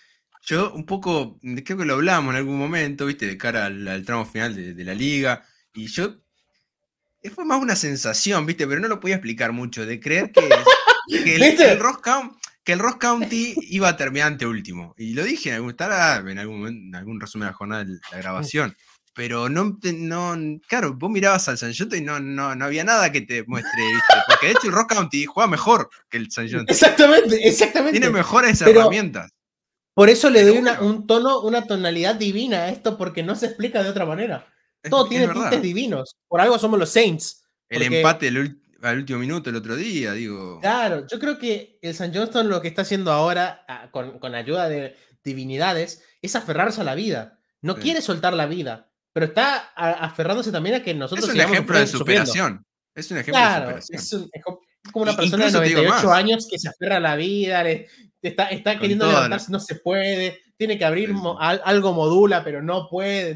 yo un poco, mm, creo que lo hablamos en algún momento, viste, de cara al, tramo final de, la liga, y yo, eh, fue más una sensación, viste, pero no lo podía explicar mucho, de creer que, el, Ross County, que el County iba a terminar ante último. Y lo dije en algún, en algún, algún resumen de la jornada de la grabación pero no, no, claro, vos mirabas al San y no, no, había nada que te muestre, ¿viste? porque de hecho el Rock County juega mejor que el San Exactamente, exactamente. Tiene mejores herramientas. Por eso le doy una, un tono, una tonalidad divina a esto, porque no se explica de otra manera. Todo tiene tintes divinos. Por algo somos los Saints. El empate al último minuto el otro día, digo. Claro, yo creo que el San Johnston lo que está haciendo ahora, con, ayuda de divinidades, es aferrarse a la vida. No quiere soltar la vida, pero está aferrándose también a que nosotros. Es un ejemplo de superación. Es un ejemplo de superación. Es, como una persona de 98 años que se aferra a la vida, está, está queriendo levantarse, no se puede, tiene que abrir algo modula, pero no puede. Eh,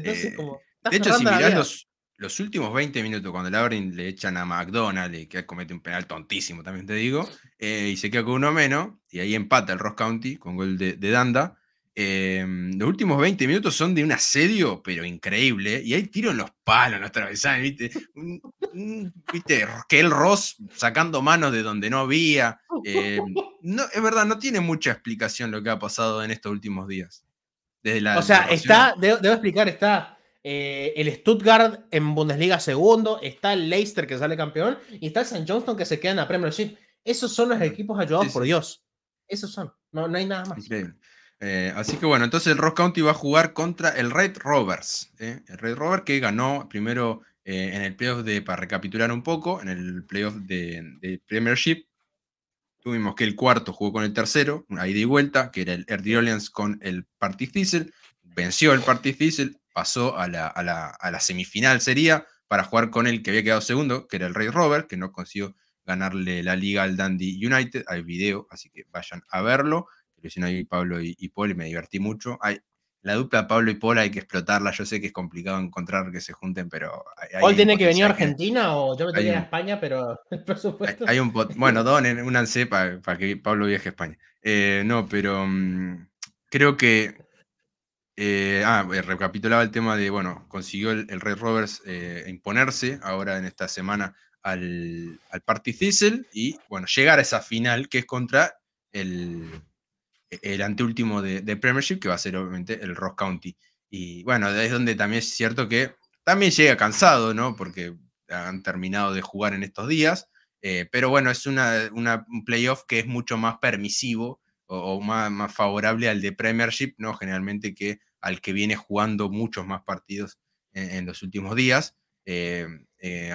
de hecho, si mirás los, últimos 20 minutos, cuando le abren, le echan a McDonald's, y que comete un penal tontísimo, también te digo, eh, y se queda con uno menos, y ahí empata el Ross County con gol de, Danda. Eh, los últimos 20 minutos son de un asedio, pero increíble. Y ahí tiro en los palos, no los ¿viste? Mm, que que Ross sacando manos de donde no había. Eh, no, es verdad, no tiene mucha explicación lo que ha pasado en estos últimos días. o sea, está, debo, explicar, está eh, el Stuttgart en Bundesliga segundo, está el Leicester que sale campeón y está el St. Johnston que se queda en la League Esos son los equipos ayudados por Dios. Esos son, no, hay nada más. Eh, así que bueno, entonces el Ross County va a jugar contra el Red Rovers. el Red Rover que ganó primero eh, en el playoff de, para recapitular un poco, en el playoff de, Premiership, tuvimos que el cuarto jugó con el tercero, una ida y vuelta, que era el Orleans con el Party venció el Party pasó a la, semifinal, sería, para jugar con el que había quedado segundo, que era el Rey Robert, que no consiguió ganarle la liga al Dandy United. Hay video, así que vayan a verlo. si hicieron ahí Pablo y, y Paul y me divertí mucho. Hay la dupla Pablo y Pola hay que explotarla. Yo sé que es complicado encontrar que se junten, pero. ¿Paul tiene que venir a Argentina o yo me tenía a España, pero por supuesto. Hay, un bueno, donen un para, que Pablo viaje a España. Eh, no, pero mm, creo que. Eh, ah, eh, recapitulaba el tema de, bueno, consiguió el, Rey Red Rovers imponerse ahora en esta semana al, al Party y, bueno, llegar a esa final que es contra el eh, el anteúltimo de, de, Premiership, que va a ser obviamente el Ross County. Y bueno, es donde también es cierto que también llega cansado, ¿no? Porque han terminado de jugar en estos días. Eh, pero bueno, es un playoff que es mucho más permisivo o, más, favorable al de Premiership, ¿no? Generalmente que al que viene jugando muchos más partidos en, los últimos días. Eh,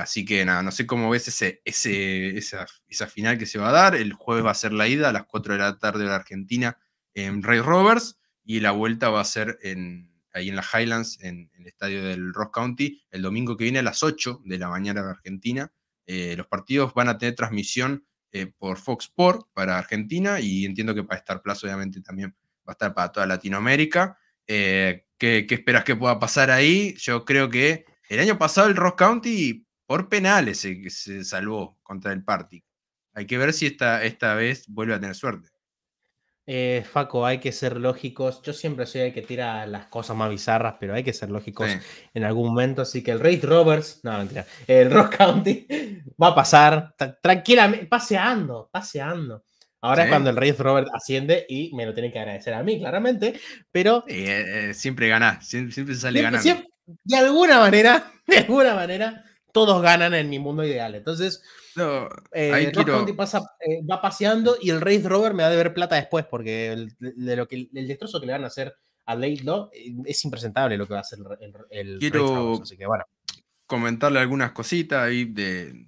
así que nada, no sé cómo ves ese, esa, esa, final que se va a dar. El jueves va a ser la ida a las 4 de la tarde de la Argentina en Ray Roberts y la vuelta va a ser en, ahí en las Highlands, en, el estadio del Ross County, el domingo que viene a las 8 de la mañana de Argentina. Eh, los partidos van a tener transmisión eh, por Fox Sport para Argentina y entiendo que para Star plazo obviamente también va a estar para toda Latinoamérica. Eh, ¿qué, esperas que pueda pasar ahí? Yo creo que el año pasado el Ross County por penales se, salvó contra el Party. Hay que ver si esta, esta vez vuelve a tener suerte. Eh, Faco, hay que ser lógicos. Yo siempre soy el que tira las cosas más bizarras, pero hay que ser lógicos en algún momento. Así que el Raid Roberts, no, mentira, el Rock County va a pasar tranquilamente, paseando, paseando. Ahora es cuando el Raid Rovers asciende y me lo tienen que agradecer a mí, claramente, pero... Eh, eh, siempre gana, siempre, sale ganando. de alguna manera, de alguna manera, todos ganan en mi mundo ideal. Entonces, eh, pasa, eh, va paseando y el Race Rover me va a ver plata después porque el, de lo que, el destrozo que le van a hacer a Laidlaw eh, es impresentable lo que va a hacer el, Quiero así comentarle algunas cositas ahí de,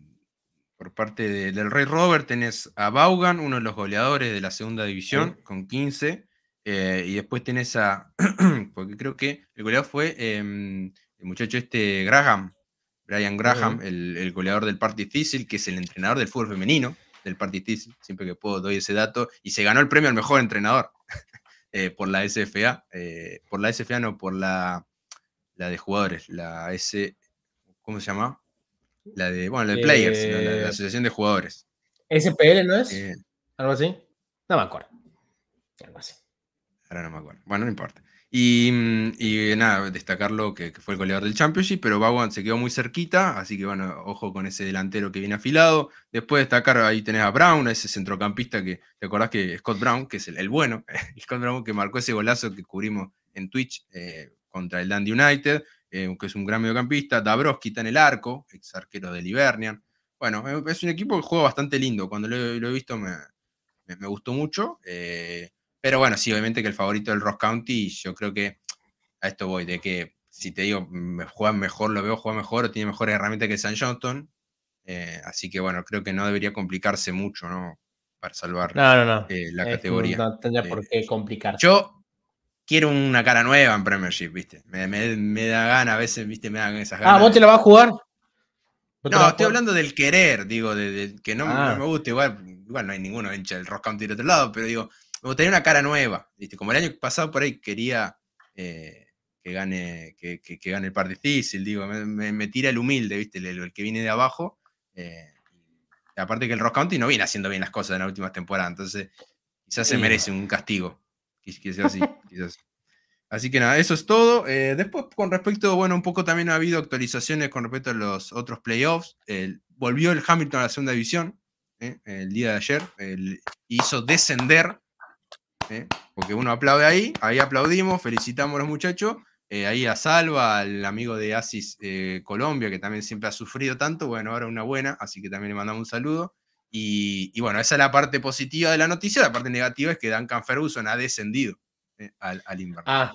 por parte del Rey Robert tenés a Vaughan, uno de los goleadores de la segunda división, con 15. y después tenés a. porque creo que el goleador fue em, el muchacho este Graham, Brian Graham, el, goleador del Party Difícil, que es el entrenador del fútbol femenino del Party Thistle, siempre que puedo doy ese dato, y se ganó el premio al mejor entrenador eh, por la SFA, eh, por la SFA no, por la, de jugadores, la S, ¿cómo se llama? La de, bueno, la de Players, la, la, eh, Asociación de Jugadores. ¿SPL no es? ¿Algo así? No me acuerdo. Algo así. Ahora no me acuerdo. Bueno, no importa. Mm, y, nada, destacarlo que, fue el goleador del Championship, pero Bowen se quedó muy cerquita, así que bueno, ojo con ese delantero que viene afilado. Después destacar, ahí tenés a Brown, ese centrocampista que, ¿te acordás que Scott Brown, que es el, bueno, Scott Brown que marcó ese golazo que cubrimos en Twitch eh, contra el Dandy United, eh, que es un gran mediocampista. Dabrowski está en el arco, ex arquero del Hibernian. Bueno, es un equipo que juega bastante lindo, cuando lo, he visto me, gustó mucho. Eh, pero bueno, sí, obviamente que el favorito del Ross County, yo creo que a esto voy, de que si te digo, me juega mejor, lo veo juega mejor tiene mejores herramientas que San Johnston. Eh, así que bueno, creo que no debería complicarse mucho, ¿no? Para salvar eh, la categoría. No tendría eh, por qué complicarse. Yo quiero una cara nueva en Premiership, ¿viste? Me, da ganas, a veces, ¿viste? Me dan esas ganas. Ah, ¿vos te la vas a jugar? No, estoy hablando del querer, digo, de, que no, ah. me gusta. Igual, no hay ninguno hincha del Ross County del otro lado, pero digo, me gustaría una cara nueva, ¿viste? Como el año pasado por ahí quería eh, que, gane, que, gane el par difícil, digo, me, tira el humilde, ¿viste? El, que viene de abajo. Eh, aparte que el Ross County no viene haciendo bien las cosas en las últimas temporadas, entonces quizás se merece un castigo. Quizás así, Así que nada, eso es todo. Eh, después, con respecto, bueno, un poco también ha habido actualizaciones con respecto a los otros playoffs. volvió el Hamilton a la segunda división el día de ayer. hizo descender porque uno aplaude ahí, ahí aplaudimos, felicitamos a los muchachos, eh, ahí a Salva, al amigo de Asis eh, Colombia, que también siempre ha sufrido tanto, bueno, ahora una buena, así que también le mandamos un saludo. Y, bueno, esa es la parte positiva de la noticia, la parte negativa es que Duncan Ferguson ha descendido eh, al, al ah.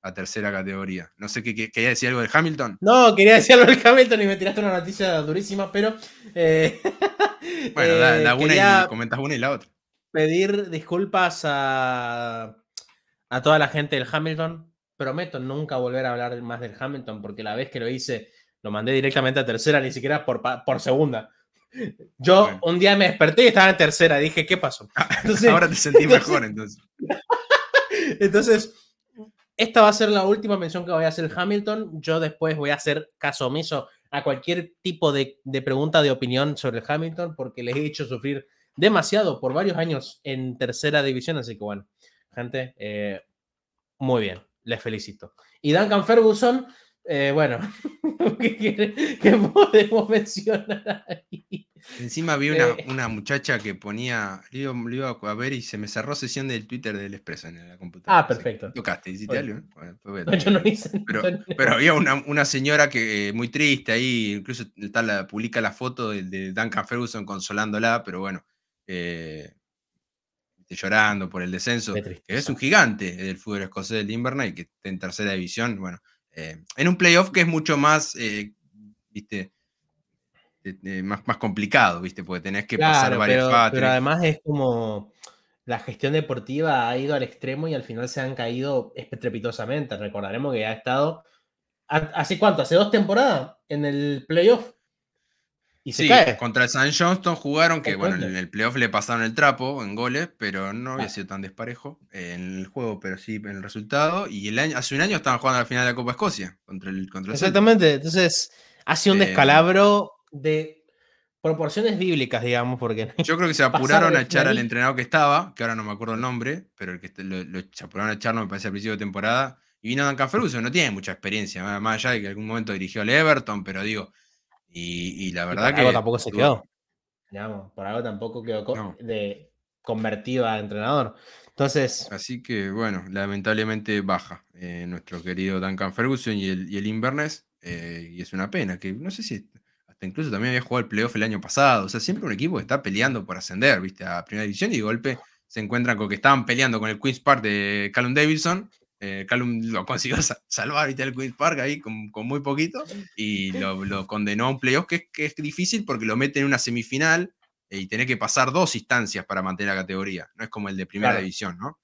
A tercera categoría. No sé, ¿qué, quería decir algo del Hamilton? No, quería decir algo del Hamilton y me tiraste una noticia durísima, pero... bueno, la una y comentas una y la otra pedir disculpas a, toda la gente del Hamilton. Prometo nunca volver a hablar más del Hamilton, porque la vez que lo hice, lo mandé directamente a tercera, ni siquiera por, por segunda. Yo un día me desperté y estaba en tercera, dije, ¿qué pasó? Ah, entonces, Ahora te sentí mejor entonces. entonces, esta va a ser la última mención que voy a hacer Hamilton. Yo después voy a hacer caso omiso a cualquier tipo de, de pregunta de opinión sobre el Hamilton, porque les he hecho sufrir demasiado por varios años en tercera división. Así que bueno, gente, eh, muy bien, les felicito. Y Duncan Ferguson, eh, bueno, ¿qué, ¿qué, podemos mencionar ahí? Encima vi una, eh. muchacha que ponía, iba, a ver y se me cerró sesión del Twitter del Expreso en la computadora. Ah, perfecto. Tocaste, hiciste algo. Pero, había una, señora que muy triste ahí, incluso publica la foto de, de Duncan Ferguson consolándola, pero bueno, eh, llorando por el descenso, que es un gigante del fútbol escocés del Inverness, que está en tercera división, bueno, eh, en un playoff que es mucho más, eh, viste, más, complicado, viste, porque tenés que pasar varios pero, Pero además es como la gestión deportiva ha ido al extremo y al final se han caído estrepitosamente. Recordaremos que ha estado, ¿hace cuánto? ¿Hace dos temporadas? En el playoff sí, Contra el San Johnston jugaron, que bueno, en el playoff le pasaron el trapo en goles, pero no había ah. sido tan desparejo en el juego, pero sí en el resultado. Y el año, hace un año estaban jugando a la final de la Copa Escocia contra el contra Exactamente, entonces ha sido un eh, descalabro de proporciones bíblicas, digamos, porque... Yo creo que se apuraron a echar al entrenador que estaba, que ahora no me acuerdo el nombre, pero el que lo, se apuraron a echar, me parece, al principio de temporada. Y vino Duncan Ferguson, no tiene mucha experiencia, más allá de que en algún momento dirigió al Everton, pero digo, y, la verdad que. Algo tampoco se quedó. por algo tampoco quedó de, convertido a entrenador. Entonces. Así que, bueno, lamentablemente baja eh, nuestro querido Duncan Ferguson y el, y el Inverness. Eh, y es una pena que no sé si hasta incluso también había jugado el playoff el año pasado. O sea, siempre un equipo que está peleando por ascender, ¿viste? A primera división y de golpe se encuentran con que estaban peleando con el Queen's Park de Callum Davidson eh, Calum lo consiguió salvar y el Park ahí con, muy poquito y lo, condenó a un playoff que es, que es difícil porque lo mete en una semifinal eh, y tiene que pasar dos instancias para mantener la categoría. No es como el de primera división, ¿no?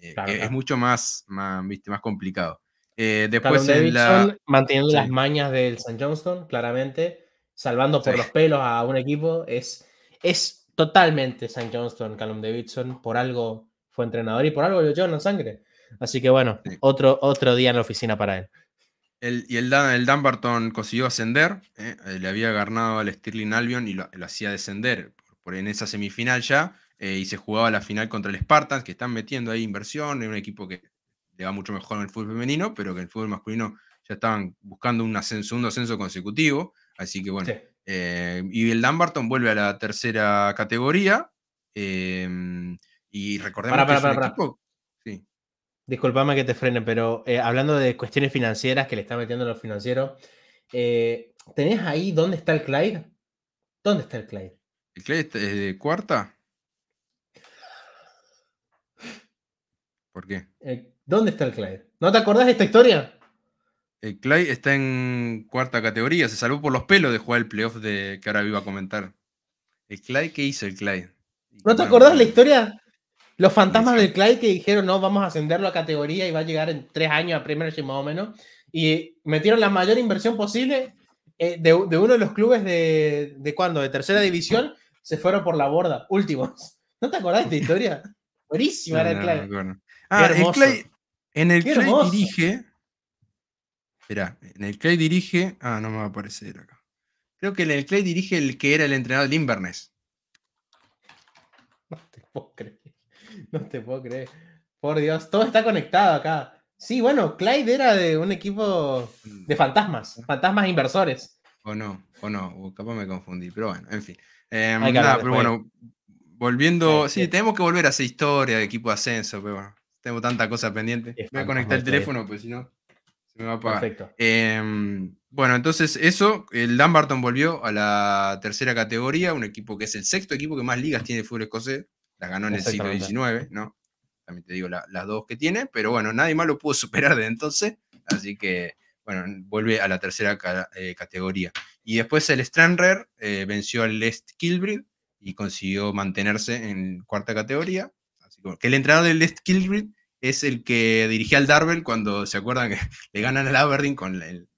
Eh, es mucho más, ¿viste? más complicado. después en la... manteniendo las mañas del St. Johnston, claramente, salvando por los pelos a un equipo, es, es totalmente St. Johnston, Callum Davidson, por algo fue entrenador y por algo lo llevan en sangre. Así que bueno, otro, otro día en la oficina para él. y el, Dan, Dumbarton consiguió ascender, eh, eh, le había ganado al Stirling Albion y lo, hacía descender por, en esa semifinal ya, eh, y se jugaba la final contra el Spartans, que están metiendo ahí inversión, en un equipo que le va mucho mejor en el fútbol femenino, pero que en el fútbol masculino ya estaban buscando un ascenso, segundo ascenso consecutivo, así que bueno. y el Dumbarton vuelve a la tercera categoría, y recordemos que equipo Disculpame que te frene, pero eh, hablando de cuestiones financieras que le están metiendo a los financieros, eh, ¿tenés ahí dónde está el Clyde? ¿Dónde está el Clyde? ¿El Clyde es de cuarta? ¿Por qué? Eh, ¿Dónde está el Clyde? ¿No te acordás de esta historia? El Clyde está en cuarta categoría, se salvó por los pelos de jugar el playoff de que ahora iba a comentar. El Clay, ¿qué hizo el Clay? ¿No te acordás de la historia? Los fantasmas del Clyde que dijeron, no, vamos a ascenderlo a categoría y va a llegar en tres años a Premiership más o menos. Y metieron la mayor inversión posible eh, de, uno de los clubes de, de cuando, de tercera división, se fueron por la borda, últimos. ¿No te acordás de esta historia? Buenísima era el Clyde. ah, el Clay, en el Clyde dirige. Espera, en el Clyde dirige. Ah, no me va a aparecer acá. Creo que en el Clay dirige el que era el entrenador del Inverness. No te puedo creer. No te puedo creer. Por Dios, todo está conectado acá. Sí, bueno, Clyde era de un equipo de mm. fantasmas, fantasmas inversores. O no, o no, capaz me confundí, pero bueno, en fin. Em, nada, pero bueno, volviendo, sí, tenemos que volver a esa historia de equipo de ascenso, pero bueno, tengo tanta cosa pendiente. Voy a conectar el teléfono, pues si no, se me va a Perfecto. Em, bueno, entonces eso, el Dumbarton volvió a la tercera categoría, un equipo que es el sexto equipo que más ligas tiene el fútbol escocés las ganó en el siglo XIX, ¿no? También te digo las dos que tiene, pero bueno, nadie más lo pudo superar de entonces, así que, bueno, vuelve a la tercera eh, categoría. Y después el Stranraer eh, venció al Lest Kilbrid y consiguió mantenerse en cuarta categoría. Así que, el entrenador del Lest Kilbrid es el que dirigía al Darvel cuando se acuerdan que le ganan al Aberdeen con el,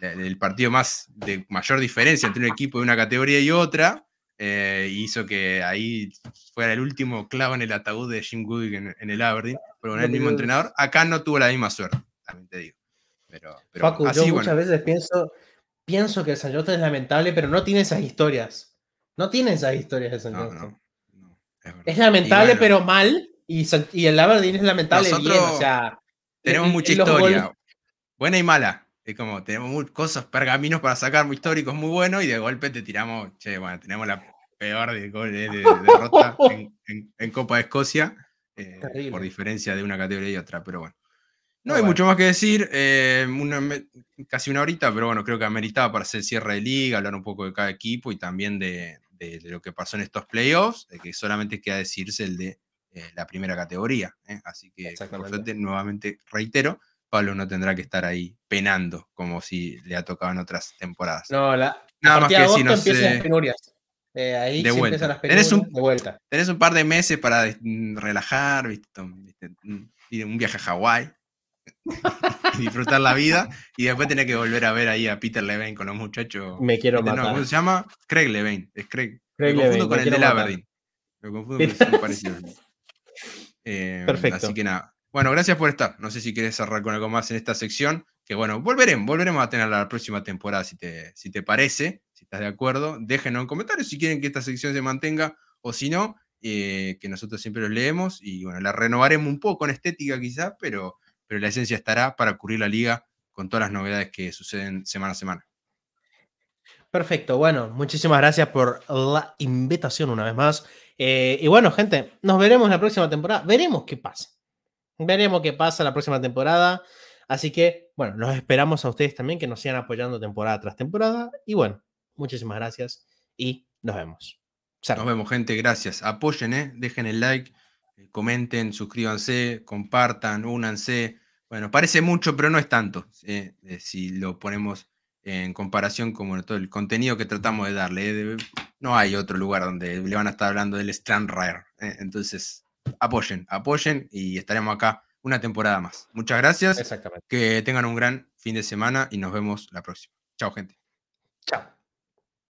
el partido más de mayor diferencia entre un equipo de una categoría y otra, eh, hizo que ahí fuera el último clavo en el ataúd de Jim Goodwin en, el Aberdeen, pero con el mismo entrenador. Acá no tuvo la misma suerte, también te digo. Pero, pero yo muchas veces pienso, pienso que el San es lamentable, pero no tiene esas historias. No tiene esas historias de San es, lamentable, pero mal. Y, el Aberdeen es lamentable bien. tenemos mucha historia. Buena y mala. Es como, tenemos cosas, pergaminos para sacar muy históricos, muy buenos, y de golpe te tiramos, che, bueno, tenemos la peor de, eh, derrota en, Copa de Escocia, eh, por diferencia de una categoría y otra, pero bueno. No, hay mucho más que decir, eh, una, casi una horita, pero bueno, creo que ameritaba para hacer cierre de liga, hablar un poco de cada equipo y también de, lo que pasó en estos playoffs, de que solamente queda decirse el de la primera categoría. Así que, nuevamente reitero, Pablo no tendrá que estar ahí penando como si le ha tocado en otras temporadas. No, la, nada más que si no sé. Eh, ahí de vuelta. Las tenés un, de vuelta. Tenés un par de meses para mm, relajar, ¿viste? un viaje a Hawái, disfrutar la vida y después tener que volver a ver ahí a Peter Levine con los muchachos. Me quiero matar. No, ¿Cómo se llama? Craig Levine. Es Craig. Lo confundo con el de Aberdeen. Lo confundo con de Eh, Perfecto. Así que nada. Bueno, gracias por estar. No sé si quieres cerrar con algo más en esta sección, que bueno, volveremos, volveremos a tenerla la próxima temporada, si te, si te parece, si estás de acuerdo. Déjenos en comentarios si quieren que esta sección se mantenga o si no, eh, que nosotros siempre los leemos y bueno, la renovaremos un poco en estética quizás, pero, pero la esencia estará para cubrir la liga con todas las novedades que suceden semana a semana. Perfecto, bueno, muchísimas gracias por la invitación una vez más. Eh, y bueno, gente, nos veremos la próxima temporada. Veremos qué pasa. Veremos qué pasa la próxima temporada. Así que, bueno, los esperamos a ustedes también que nos sigan apoyando temporada tras temporada. Y bueno, muchísimas gracias y nos vemos. Nos vemos, gente. Gracias. Apoyen, ¿eh? dejen el like, eh, comenten, suscríbanse, compartan, únanse. Bueno, parece mucho, pero no es tanto eh, si lo ponemos en comparación con todo el contenido que tratamos de darle. ¿eh? no hay otro lugar donde le van a estar hablando del Strand Rare. entonces, apoyen, apoyen y estaremos acá una temporada más. Muchas gracias. Exactamente. Que tengan un gran fin de semana y nos vemos la próxima. Chao, gente. Chao.